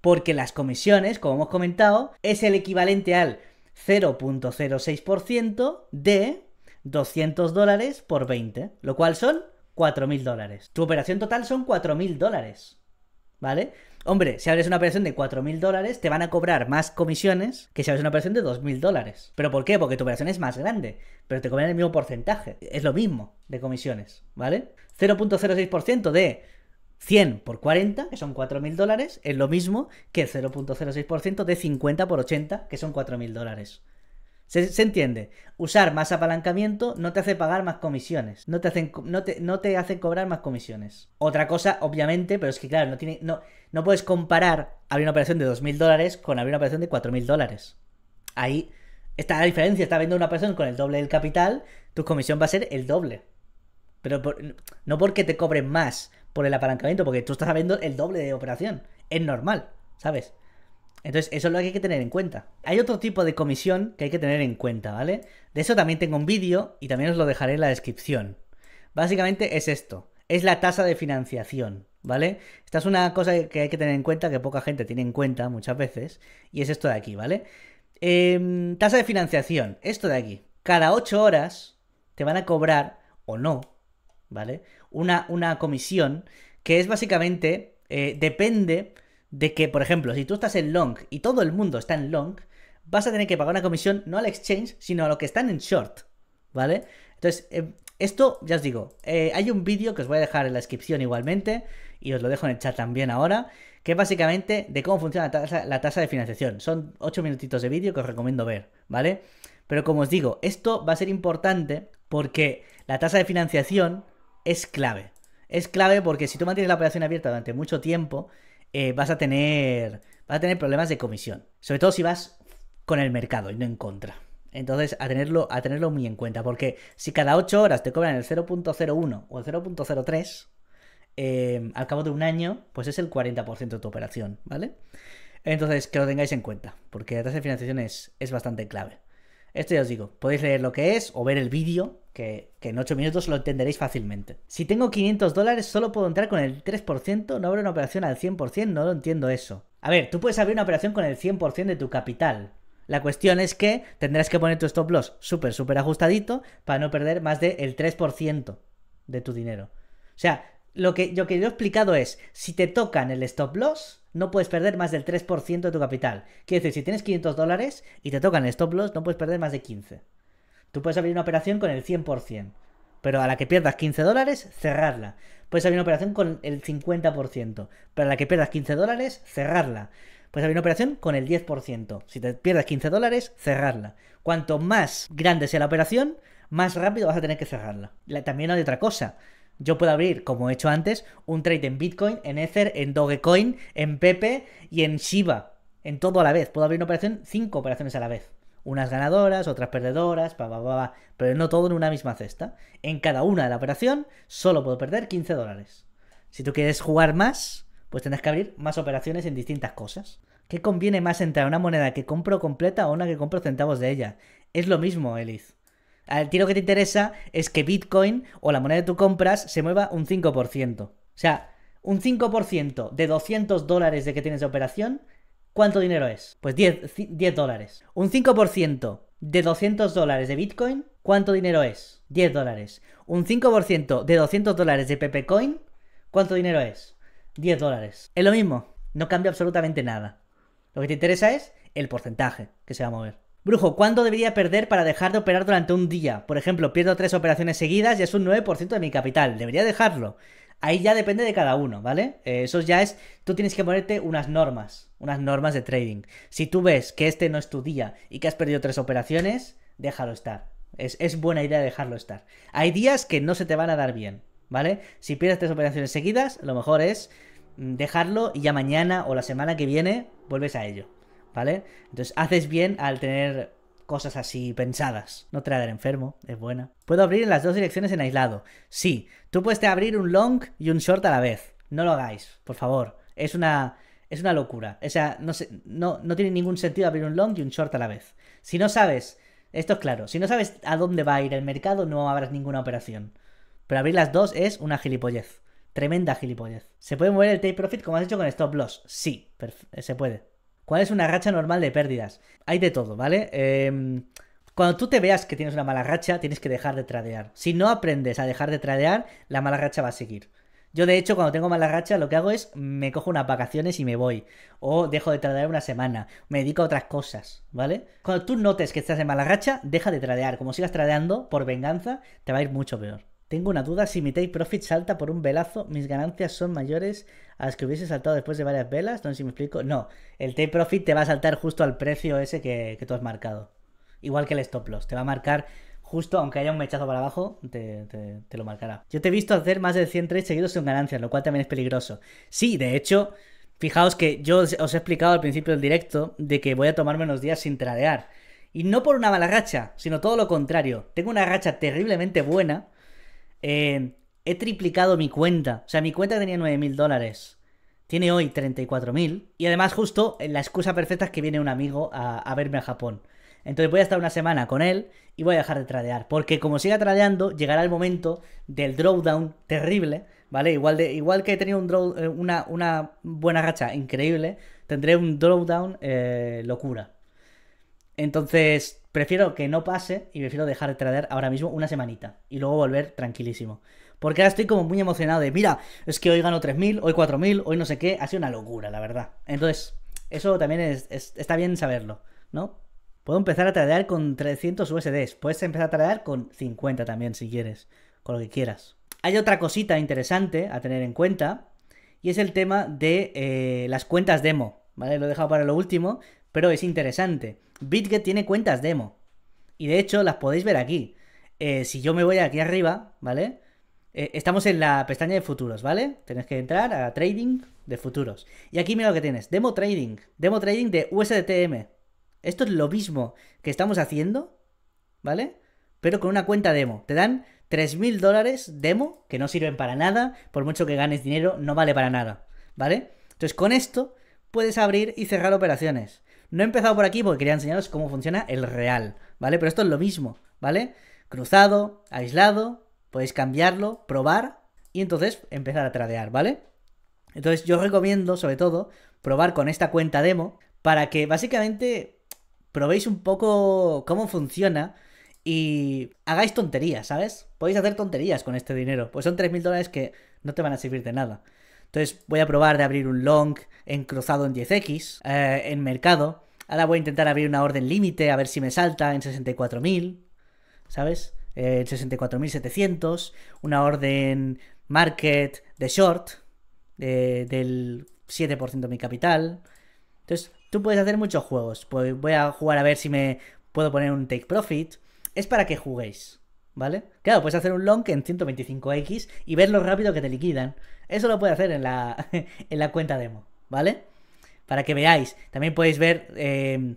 Porque las comisiones, como hemos comentado, es el equivalente al 0.06% de 200 dólares por 20, lo cual son 4.000 dólares. Tu operación total son 4.000 dólares, ¿vale? Hombre, si abres una operación de 4.000 dólares, te van a cobrar más comisiones que si abres una operación de 2.000 dólares. ¿Pero por qué? Porque tu operación es más grande, pero te cobran el mismo porcentaje. Es lo mismo de comisiones, ¿vale? 0.06% de 100 por 40, que son 4.000 dólares, es lo mismo que 0.06% de 50 por 80, que son 4.000 dólares. Se, entiende. Usar más apalancamiento no te hace pagar más comisiones. No te, hacen, no, te, cobrar más comisiones. Otra cosa, obviamente, pero es que claro, no, tiene, no, no puedes comparar abrir una operación de 2.000 dólares con abrir una operación de 4.000 dólares. Ahí está la diferencia. Está viendo una operación con el doble del capital, tu comisión va a ser el doble. Pero no porque te cobren más por el apalancamiento, porque tú estás viendo el doble de operación. Es normal, ¿sabes? Entonces, eso es lo que hay que tener en cuenta. Hay otro tipo de comisión que hay que tener en cuenta, ¿vale? De eso también tengo un vídeo y también os lo dejaré en la descripción. Básicamente es esto, es la tasa de financiación, ¿vale? Esta es una cosa que hay que tener en cuenta, que poca gente tiene en cuenta muchas veces, y es esto de aquí, ¿vale? Em, tasa de financiación, esto de aquí. Cada ocho horas te van a cobrar, o no, ¿vale? Una, una comisión que es básicamente, eh, depende de que, por ejemplo, si tú estás en long y todo el mundo está en long, vas a tener que pagar una comisión no al exchange, sino a lo que están en short, ¿vale? Entonces, eh, esto, ya os digo, eh, hay un vídeo que os voy a dejar en la descripción igualmente, y os lo dejo en el chat también ahora, que es básicamente de cómo funciona la tasa, la tasa de financiación. Son 8 minutitos de vídeo que os recomiendo ver, ¿vale? Pero como os digo, esto va a ser importante porque la tasa de financiación es clave. Es clave porque si tú mantienes la operación abierta durante mucho tiempo, eh, vas a tener. Vas a tener problemas de comisión. Sobre todo si vas con el mercado y no en contra. Entonces, a tenerlo, a tenerlo muy en cuenta. Porque si cada 8 horas te cobran el 0.01 o el 0.03, em, al cabo de un año, pues es el 40% de tu operación, ¿vale? Entonces, que lo tengáis en cuenta, porque la tasa de financiación es, es bastante clave. Esto ya os digo, podéis leer lo que es o ver el vídeo que, en 8 minutos lo entenderéis fácilmente. Si tengo 500 dólares, solo puedo entrar con el 3%, no abro una operación al 100%, no lo entiendo eso. A ver, tú puedes abrir una operación con el 100% de tu capital. La cuestión es que tendrás que poner tu stop loss súper, súper ajustadito para no perder más del 3% de tu dinero. O sea, lo que, lo que yo he explicado es, si te tocan el stop loss, no puedes perder más del 3% de tu capital. Quiere decir, si tienes 500 dólares y te tocan el stop loss, no puedes perder más de 15. Tú puedes abrir una operación con el 100%, pero a la que pierdas 15 dólares, cerrarla. Puedes abrir una operación con el 50%, pero a la que pierdas 15 dólares, cerrarla. Puedes abrir una operación con el 10%. Si te pierdes 15 dólares, cerrarla. Cuanto más grande sea la operación, más rápido vas a tener que cerrarla. también hay otra cosa. Yo puedo abrir, como he hecho antes, un trade en Bitcoin, en Ether, en Dogecoin, en Pepe y en Shiba. En todo a la vez. Puedo abrir una operación, cinco operaciones a la vez unas ganadoras, otras perdedoras, pa, pero no todo en una misma cesta. En cada una de la operación solo puedo perder 15 dólares. Si tú quieres jugar más, pues tendrás que abrir más operaciones en distintas cosas. ¿Qué conviene más entrar a una moneda que compro completa o una que compro centavos de ella? Es lo mismo, Eliz. Al tiro que te interesa es que Bitcoin o la moneda que tú compras se mueva un 5%. O sea, un 5% de 200 dólares de que tienes de operación ¿Cuánto dinero es? Pues 10, dólares. Un 5% de 200 dólares de Bitcoin, ¿cuánto dinero es? 10 dólares. Un 5% de 200 dólares de Pepecoin, ¿cuánto dinero es? 10 dólares. Es lo mismo, no cambia absolutamente nada. Lo que te interesa es el porcentaje que se va a mover. Brujo, ¿cuánto debería perder para dejar de operar durante un día? Por ejemplo, pierdo tres operaciones seguidas y es un 9% de mi capital. Debería dejarlo. Ahí ya depende de cada uno, ¿vale? Eh, eso ya es, tú tienes que ponerte unas normas, unas normas de trading. Si tú ves que este no es tu día y que has perdido tres operaciones, déjalo estar. Es, es buena idea dejarlo estar. Hay días que no se te van a dar bien, ¿vale? Si pierdes tres operaciones seguidas, lo mejor es mm, dejarlo y ya mañana o la semana que viene vuelves a ello, ¿vale? Entonces haces bien al tener cosas así pensadas. No traer enfermo, es buena. Puedo abrir en las dos direcciones en aislado. Sí, tú puedes abrir un long y un short a la vez. No lo hagáis, por favor. Es una, es una locura. O sea, no, sé, no, no tiene ningún sentido abrir un long y un short a la vez. Si no sabes, esto es claro, si no sabes a dónde va a ir el mercado, no habrá ninguna operación. Pero abrir las dos es una gilipollez. Tremenda gilipollez. ¿Se puede mover el take profit como has hecho con stop loss? Sí, se puede. ¿Cuál es una racha normal de pérdidas? Hay de todo, ¿vale? Em, cuando tú te veas que tienes una mala racha, tienes que dejar de tradear. Si no aprendes a dejar de tradear, la mala racha va a seguir. Yo, de hecho, cuando tengo mala racha, lo que hago es me cojo unas vacaciones y me voy. O dejo de tradear una semana. Me dedico a otras cosas, ¿vale? Cuando tú notes que estás en mala racha, deja de tradear. Como sigas tradeando, por venganza, te va a ir mucho peor. Tengo una duda, si mi take profit salta por un velazo, mis ganancias son mayores a las que hubiese saltado después de varias velas. No sé si me explico. No, el take profit te va a saltar justo al precio ese que, tú has marcado. Igual que el stop loss, te va a marcar justo, aunque haya un mechazo para abajo, te, lo marcará. Yo te he visto hacer más de 100 trades seguidos sin ganancias, lo cual también es peligroso. Sí, de hecho, fijaos que yo os, he explicado al principio del directo de que voy a tomarme unos días sin tradear. Y no por una mala racha, sino todo lo contrario. Tengo una racha terriblemente buena eh, he triplicado mi cuenta. O sea, mi cuenta tenía 9.000 dólares. Tiene hoy 34.000. Y además justo eh, la excusa perfecta es que viene un amigo a, verme a Japón. Entonces voy a estar una semana con él y voy a dejar de tradear. Porque como siga tradeando, llegará el momento del drawdown terrible, ¿vale? Igual, de, igual que he tenido un eh, una, buena racha increíble, tendré un drawdown locura. Entonces, prefiero que no pase y prefiero dejar de trader ahora mismo una semanita y luego volver tranquilísimo. Porque ahora estoy como muy emocionado de, mira, es que hoy gano 3.000, hoy 4.000, hoy no sé qué. Ha sido una locura, la verdad. Entonces, eso también está bien saberlo, ¿no? Puedo empezar a tradear con 300 USD Puedes empezar a tradear con 50 también, si quieres. Con lo que quieras. Hay otra cosita interesante a tener en cuenta. Y es el tema de eh, las cuentas demo. ¿Vale? Lo he dejado para lo último pero es interesante. BitGet tiene cuentas demo. Y de hecho, las podéis ver aquí. Eh, si yo me voy aquí arriba, ¿vale? Eh, estamos en la pestaña de futuros, ¿vale? Tenéis que entrar a trading de futuros. Y aquí mira lo que tienes. Demo trading. Demo trading de USDTM. Esto es lo mismo que estamos haciendo, ¿vale? Pero con una cuenta demo. Te dan 3.000 dólares demo que no sirven para nada. Por mucho que ganes dinero, no vale para nada, ¿vale? Entonces con esto puedes abrir y cerrar operaciones. No he empezado por aquí porque quería enseñaros cómo funciona el real, ¿vale? Pero esto es lo mismo, ¿vale? Cruzado, aislado, podéis cambiarlo, probar y entonces empezar a tradear, ¿vale? Entonces yo recomiendo, sobre todo, probar con esta cuenta demo para que básicamente probéis un poco cómo funciona y hagáis tonterías, ¿sabes? Podéis hacer tonterías con este dinero, pues son 3.000 dólares que no te van a servir de nada. Entonces voy a probar de abrir un long en cruzado en 10x, en mercado. Ahora voy a intentar abrir una orden límite, a ver si me salta en 64.000, ¿sabes? Eh, en 64.700, una orden market de short, del 7% de mi capital. Entonces, tú puedes hacer muchos juegos. Pues voy a jugar a ver si me puedo poner un take profit. Es para que juguéis. ¿vale? Claro, puedes hacer un long en 125x y ver lo rápido que te liquidan. Eso lo puedes hacer en la, en la cuenta demo, ¿vale? Para que veáis. También podéis ver em,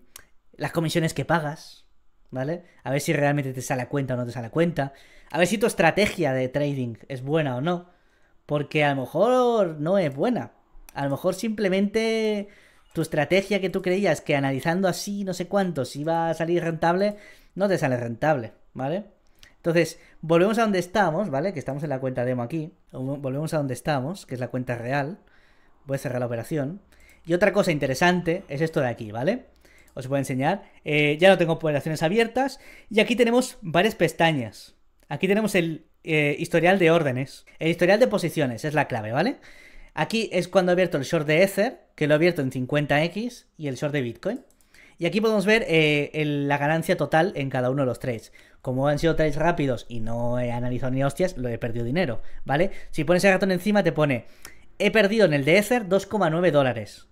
las comisiones que pagas, ¿vale? A ver si realmente te sale a cuenta o no te sale a cuenta. A ver si tu estrategia de trading es buena o no. Porque a lo mejor no es buena. A lo mejor simplemente tu estrategia que tú creías que analizando así no sé cuánto Si iba a salir rentable, no te sale rentable, ¿vale? Entonces, volvemos a donde estamos, ¿vale? Que estamos en la cuenta demo aquí. Volvemos a donde estamos, que es la cuenta real. Voy a cerrar la operación. Y otra cosa interesante es esto de aquí, ¿vale? Os voy a enseñar. Eh, ya no tengo operaciones abiertas. Y aquí tenemos varias pestañas. Aquí tenemos el eh, historial de órdenes. El historial de posiciones es la clave, ¿vale? Aquí es cuando he abierto el short de Ether, que lo he abierto en 50x, y el short de Bitcoin. Y aquí podemos ver eh, la ganancia total en cada uno de los trades. Como han sido trades rápidos y no he analizado ni hostias, lo he perdido dinero, ¿vale? Si pones el ratón encima te pone, he perdido en el de Ether 2,9 dólares.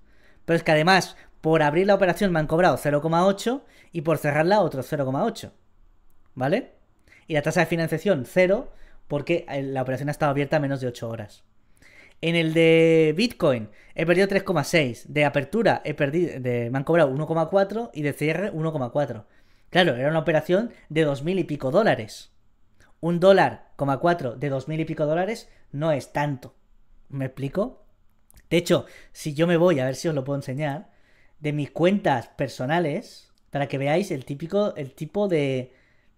Pero es que además, por abrir la operación me han cobrado 0,8 y por cerrarla otros 0,8, ¿vale? Y la tasa de financiación 0 porque eh, la operación ha estado abierta menos de 8 horas. En el de Bitcoin he perdido 3,6. De apertura he perdido, de, me han cobrado 1,4 y de cierre 1,4. Claro, era una operación de 2.000 y pico dólares. Un dólar, 4 de 2.000 y pico dólares no es tanto. ¿Me explico? De hecho, si yo me voy, a ver si os lo puedo enseñar, de mis cuentas personales, para que veáis el típico, el tipo de,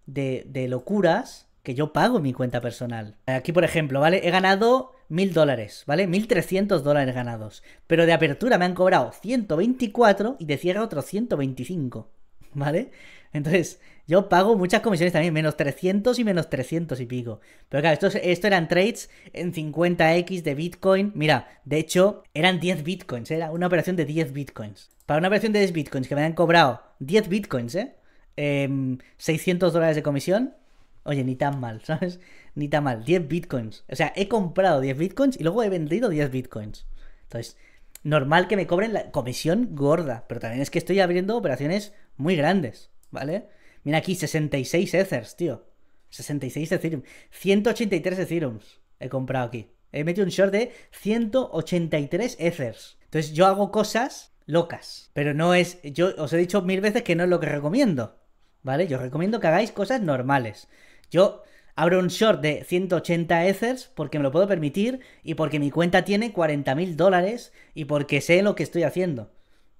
de, de locuras que yo pago mi cuenta personal. Aquí, por ejemplo, ¿vale? He ganado 1.000 dólares, ¿vale? 1300 dólares ganados. Pero de apertura me han cobrado 124 y de cierre otros 125, ¿vale? Entonces, yo pago muchas comisiones también, menos 300 y menos 300 y pico. Pero claro, esto, esto eran trades en 50x de Bitcoin. Mira, de hecho, eran 10 Bitcoins, ¿eh? era una operación de 10 Bitcoins. Para una operación de 10 Bitcoins que me han cobrado 10 Bitcoins, eh 600 em, dólares de comisión, Oye, ni tan mal, ¿sabes? Ni tan mal. 10 bitcoins. O sea, he comprado 10 bitcoins y luego he vendido 10 bitcoins. Entonces, normal que me cobren la comisión gorda, pero también es que estoy abriendo operaciones muy grandes, ¿vale? Mira aquí, 66 Ethers, tío. 66 Ethereum. 183 ethers he comprado aquí. He metido un short de 183 Ethers. Entonces yo hago cosas locas, pero no es... Yo os he dicho mil veces que no es lo que recomiendo, ¿vale? Yo recomiendo que hagáis cosas normales. Yo abro un short de 180 Ethers porque me lo puedo permitir y porque mi cuenta tiene 40.000 dólares y porque sé lo que estoy haciendo.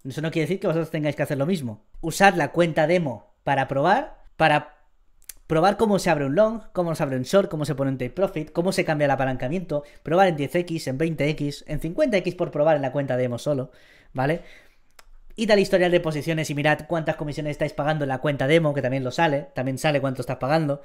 Eso no quiere decir que vosotros tengáis que hacer lo mismo. Usad la cuenta demo para probar, para probar cómo se abre un long, cómo se abre un short, cómo se pone un take profit, cómo se cambia el apalancamiento, probar en 10x, en 20x, en 50x por probar en la cuenta demo solo, ¿vale? Id al historial de posiciones y mirad cuántas comisiones estáis pagando en la cuenta demo, que también lo sale, también sale cuánto estás pagando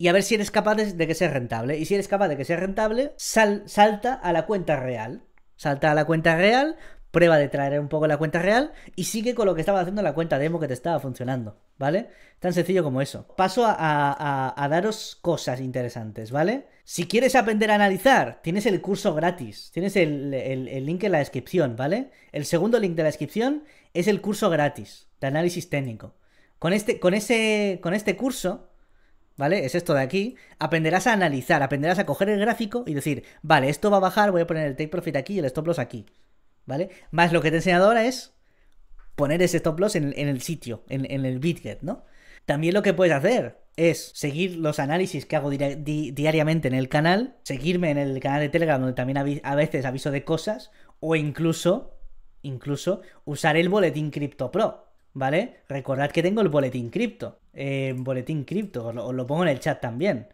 y a ver si eres capaz de, que sea rentable. Y si eres capaz de que sea rentable, salta a la cuenta real. Salta a la cuenta real, prueba de traer un poco la cuenta real y sigue con lo que estaba haciendo la cuenta demo que te estaba funcionando, ¿vale? Tan sencillo como eso. Paso a, daros cosas interesantes, ¿vale? Si quieres aprender a analizar, tienes el curso gratis. Tienes el, link en la descripción, ¿vale? El segundo link de la descripción es el curso gratis de análisis técnico. Con este, con ese, con este curso ¿vale? Es esto de aquí. Aprenderás a analizar, aprenderás a coger el gráfico y decir, vale, esto va a bajar, voy a poner el take profit aquí y el stop loss aquí, ¿vale? Más lo que te he enseñado ahora es poner ese stop loss en, el sitio, en, el BitGet, ¿no? También lo que puedes hacer es seguir los análisis que hago diariamente en el canal, seguirme en el canal de Telegram donde también a veces aviso de cosas o incluso, incluso usar el boletín CryptoPro ¿vale? Recordad que tengo el boletín cripto. Eh, boletín cripto, os lo, pongo en el chat también.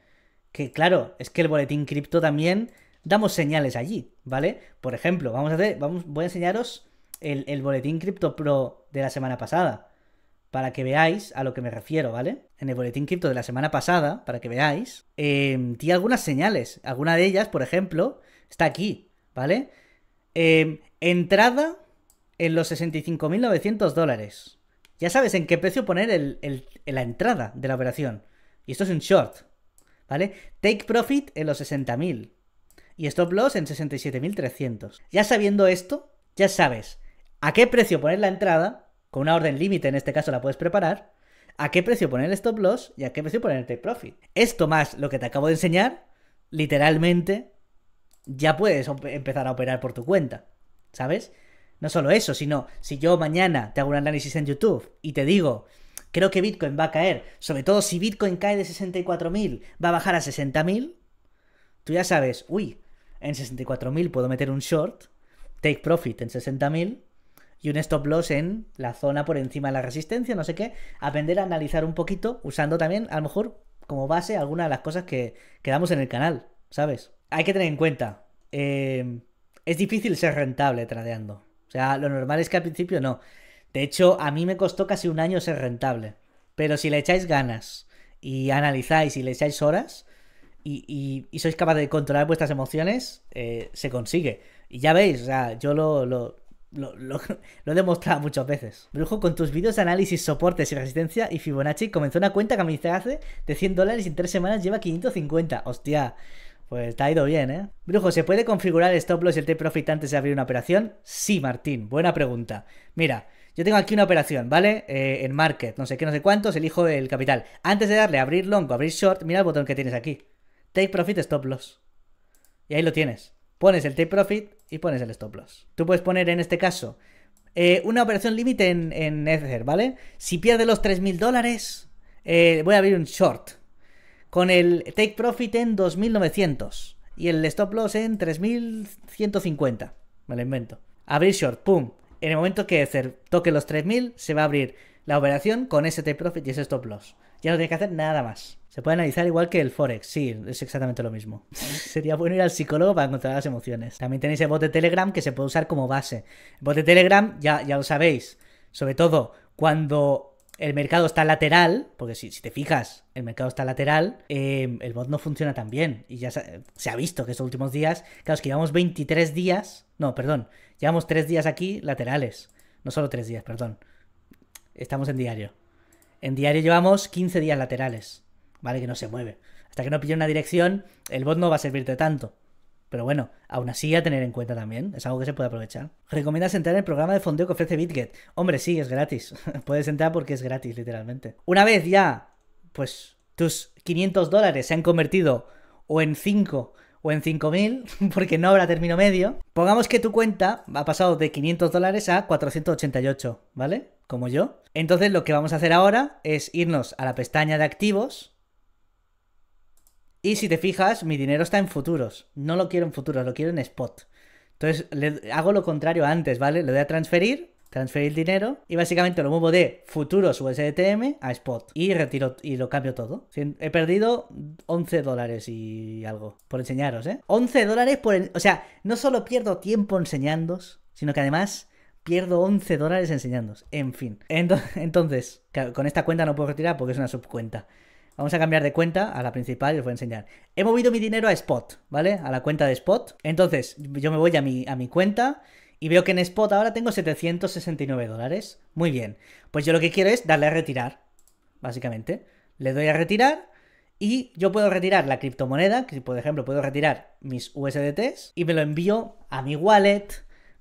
Que claro, es que el boletín cripto también damos señales allí, ¿vale? Por ejemplo, vamos a hacer, vamos, voy a enseñaros el, boletín cripto pro de la semana pasada. Para que veáis a lo que me refiero, ¿vale? En el boletín cripto de la semana pasada, para que veáis, em, tiene algunas señales. Alguna de ellas, por ejemplo, está aquí, ¿vale? Em, entrada en los 65.900 dólares ya sabes en qué precio poner la entrada de la operación. Y esto es un short, ¿vale? Take profit en los 60.000 y stop loss en 67.300. Ya sabiendo esto, ya sabes a qué precio poner la entrada, con una orden límite en este caso la puedes preparar, a qué precio poner el stop loss y a qué precio poner el take profit. Esto más lo que te acabo de enseñar, literalmente, ya puedes empezar a operar por tu cuenta, ¿sabes? No solo eso, sino si yo mañana te hago un análisis en YouTube y te digo, creo que Bitcoin va a caer, sobre todo si Bitcoin cae de 64.000, va a bajar a 60.000, tú ya sabes, uy, en 64.000 puedo meter un short, take profit en 60.000 y un stop loss en la zona por encima de la resistencia, no sé qué, aprender a analizar un poquito usando también a lo mejor como base alguna de las cosas que, quedamos damos en el canal, ¿sabes? Hay que tener en cuenta, eh, es difícil ser rentable tradeando. O sea, lo normal es que al principio no. De hecho, a mí me costó casi un año ser rentable. Pero si le echáis ganas y analizáis y le echáis horas y, y, sois capaz de controlar vuestras emociones, eh, se consigue. Y ya veis, o sea, yo lo, lo, lo, he demostrado muchas veces. Brujo, con tus vídeos de análisis, soportes y resistencia y Fibonacci, comenzó una cuenta que me hice hace de 100 dólares y en 3 semanas lleva 550. Hostia, pues te ha ido bien, ¿eh? Brujo, ¿se puede configurar el stop loss y el take profit antes de abrir una operación? Sí, Martín, buena pregunta. Mira, yo tengo aquí una operación, ¿vale? Eh, en market, no sé qué, no sé cuántos, elijo el capital. Antes de darle a abrir long o abrir short, mira el botón que tienes aquí. Take profit, stop loss. Y ahí lo tienes. Pones el take profit y pones el stop loss. Tú puedes poner en este caso eh, una operación límite en, en Ether, ¿vale? Si pierde los 3.000 dólares, eh, voy a abrir un short con el take profit en 2900 y el stop loss en 3150. Me lo invento. Abrir short, pum. En el momento que toque los 3000, se va a abrir la operación con ese take profit y ese stop loss. Ya no tienes que hacer nada más. Se puede analizar igual que el Forex, sí, es exactamente lo mismo. Sería bueno ir al psicólogo para encontrar las emociones. También tenéis el bot de Telegram que se puede usar como base. El bot de Telegram, ya, ya lo sabéis, sobre todo cuando el mercado está lateral, porque si, te fijas, el mercado está lateral, em, el bot no funciona tan bien. Y ya se, ha visto que estos últimos días, claro, es que llevamos 23 días, no, perdón, llevamos 3 días aquí laterales. No solo 3 días, perdón. Estamos en diario. En diario llevamos 15 días laterales, ¿vale? Que no se mueve. Hasta que no pille una dirección, el bot no va a servirte tanto. Pero bueno, aún así a tener en cuenta también, es algo que se puede aprovechar. ¿Recomiendas entrar en el programa de fondeo que ofrece BitGet? Hombre, sí, es gratis. Puedes entrar porque es gratis, literalmente. Una vez ya, pues tus 500 dólares se han convertido o en 5 o en 5.000, porque no habrá término medio. Pongamos que tu cuenta ha pasado de 500 dólares a 488, ¿vale? Como yo. Entonces lo que vamos a hacer ahora es irnos a la pestaña de activos y si te fijas, mi dinero está en futuros. No lo quiero en futuros, lo quiero en spot. Entonces hago lo contrario antes, ¿vale? Le doy a transferir, transferir dinero y básicamente lo muevo de futuros USDTM a spot y retiro y lo cambio todo. He perdido 11 dólares y algo por enseñaros, ¿eh? 11 dólares por... O sea, no solo pierdo tiempo enseñándos, sino que además pierdo 11 dólares enseñándos. En fin. Entonces, con esta cuenta no puedo retirar porque es una subcuenta. Vamos a cambiar de cuenta a la principal y os voy a enseñar. He movido mi dinero a Spot, ¿vale? A la cuenta de Spot. Entonces, yo me voy a mi, a mi cuenta y veo que en Spot ahora tengo 769 dólares. Muy bien. Pues yo lo que quiero es darle a retirar, básicamente. Le doy a retirar y yo puedo retirar la criptomoneda, que por ejemplo puedo retirar mis USDTs y me lo envío a mi wallet,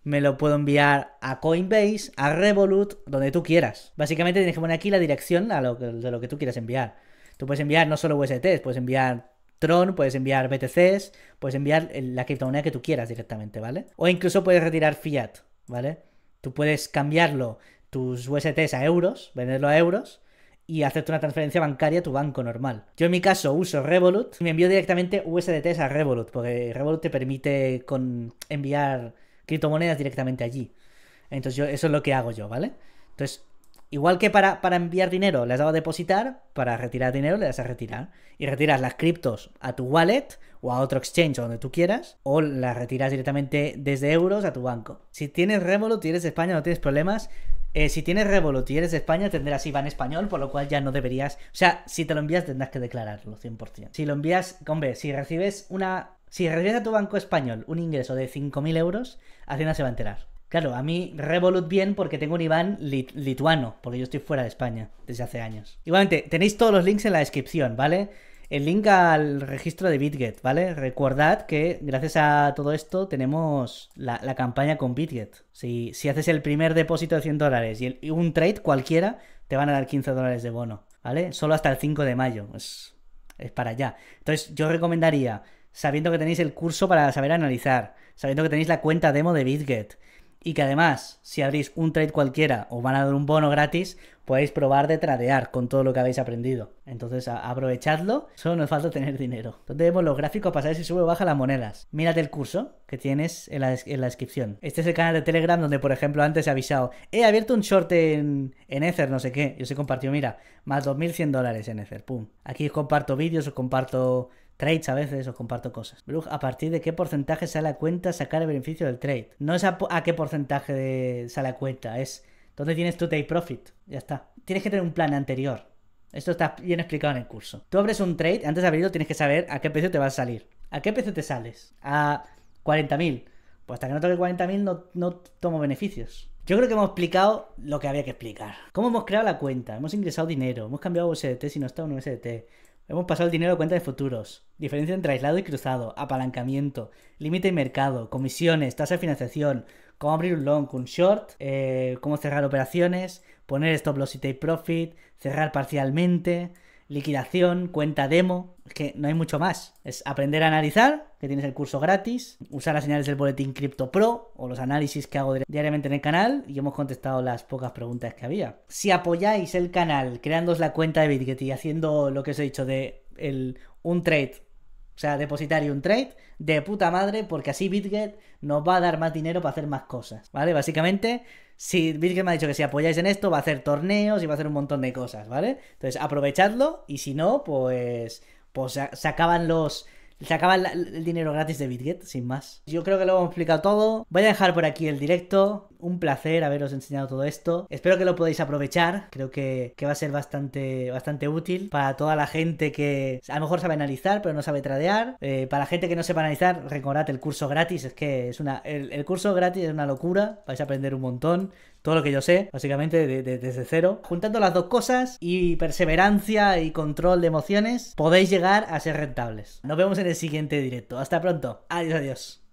me lo puedo enviar a Coinbase, a Revolut, donde tú quieras. Básicamente tienes que poner aquí la dirección a de lo que tú quieras enviar. Tú puedes enviar no solo USDTs, puedes enviar Tron, puedes enviar BTCs, puedes enviar la criptomoneda que tú quieras directamente, ¿vale? O incluso puedes retirar fiat, ¿vale? Tú puedes cambiarlo tus USTs a euros, venderlo a euros y hacerte una transferencia bancaria a tu banco normal. Yo en mi caso uso Revolut y me envío directamente USDTs a Revolut, porque Revolut te permite con enviar criptomonedas directamente allí. Entonces eso es lo que hago yo, ¿vale? Entonces Igual que para, para enviar dinero le has dado a depositar, para retirar dinero le das a retirar. Y retiras las criptos a tu wallet o a otro exchange o donde tú quieras, o las retiras directamente desde euros a tu banco. Si tienes Revolut y eres de España, no tienes problemas. Eh, si tienes Revolut y eres de España, tendrás IVA en español, por lo cual ya no deberías. O sea, si te lo envías, tendrás que declararlo 100%. Si lo envías, hombre, si recibes una. Si recibes a tu banco español un ingreso de 5.000 euros, Hacienda se va a enterar. Claro, a mí Revolut bien porque tengo un Iván lituano, porque yo estoy fuera de España desde hace años. Igualmente, tenéis todos los links en la descripción, ¿vale? El link al registro de BitGet, ¿vale? Recordad que gracias a todo esto tenemos la, campaña con BitGet. Si, haces el primer depósito de 100 dólares y, un trade cualquiera, te van a dar 15 dólares de bono, ¿vale? Solo hasta el 5 de mayo. Es, es para allá. Entonces, yo recomendaría, sabiendo que tenéis el curso para saber analizar, sabiendo que tenéis la cuenta demo de BitGet, y que además, si abrís un trade cualquiera, o van a dar un bono gratis, podéis probar de tradear con todo lo que habéis aprendido. Entonces, aprovechadlo, solo nos falta tener dinero. Entonces vemos los gráficos para saber si sube o baja las monedas. Mírate el curso que tienes en la, descripción. Este es el canal de Telegram donde, por ejemplo, antes he avisado, he abierto un short en, en Ether, no sé qué, yo he compartió, mira, más 2.100 dólares en Ether, pum. Aquí os comparto vídeos, os comparto trades a veces, os comparto cosas. Brug, ¿a partir de qué porcentaje sale la cuenta sacar el beneficio del trade? No es a, qué porcentaje de sale la cuenta, es dónde tienes tu take profit. Ya está. Tienes que tener un plan anterior. Esto está bien explicado en el curso. Tú abres un trade, antes de abrirlo tienes que saber a qué precio te va a salir. ¿A qué precio te sales? A 40.000. Pues hasta que no toque 40.000 no, tomo beneficios. Yo creo que hemos explicado lo que había que explicar. ¿Cómo hemos creado la cuenta? Hemos ingresado dinero, hemos cambiado USDT si no está un USDT. Hemos pasado el dinero a cuenta de futuros. Diferencia entre aislado y cruzado, apalancamiento, límite de mercado, comisiones, tasa de financiación, cómo abrir un long, un short, eh, cómo cerrar operaciones, poner stop loss y take profit, cerrar parcialmente, liquidación, cuenta demo. Es que no hay mucho más. Es aprender a analizar, que tienes el curso gratis, usar las señales del boletín Crypto Pro o los análisis que hago diariamente en el canal y hemos contestado las pocas preguntas que había. Si apoyáis el canal creándoos la cuenta de Bitget y haciendo lo que os he dicho de el, un trade o sea, depositar y un trade de puta madre, porque así Bitget nos va a dar más dinero para hacer más cosas. ¿Vale? Básicamente, si Bitget me ha dicho que si apoyáis en esto, va a hacer torneos y va a hacer un montón de cosas, ¿vale? Entonces, aprovechadlo y si no, pues. Pues se acaban los. Se acaban el dinero gratis de Bitget, sin más. Yo creo que lo hemos explicado todo. Voy a dejar por aquí el directo un placer haberos enseñado todo esto. Espero que lo podáis aprovechar. Creo que, va a ser bastante, bastante útil para toda la gente que a lo mejor sabe analizar, pero no sabe tradear. Eh, para la gente que no sepa analizar, recordad el curso gratis. Es que es una. El, curso gratis es una locura. Vais a aprender un montón todo lo que yo sé, básicamente desde cero. Juntando las dos cosas y perseverancia y control de emociones, podéis llegar a ser rentables. Nos vemos en el siguiente directo. Hasta pronto. Adiós, adiós.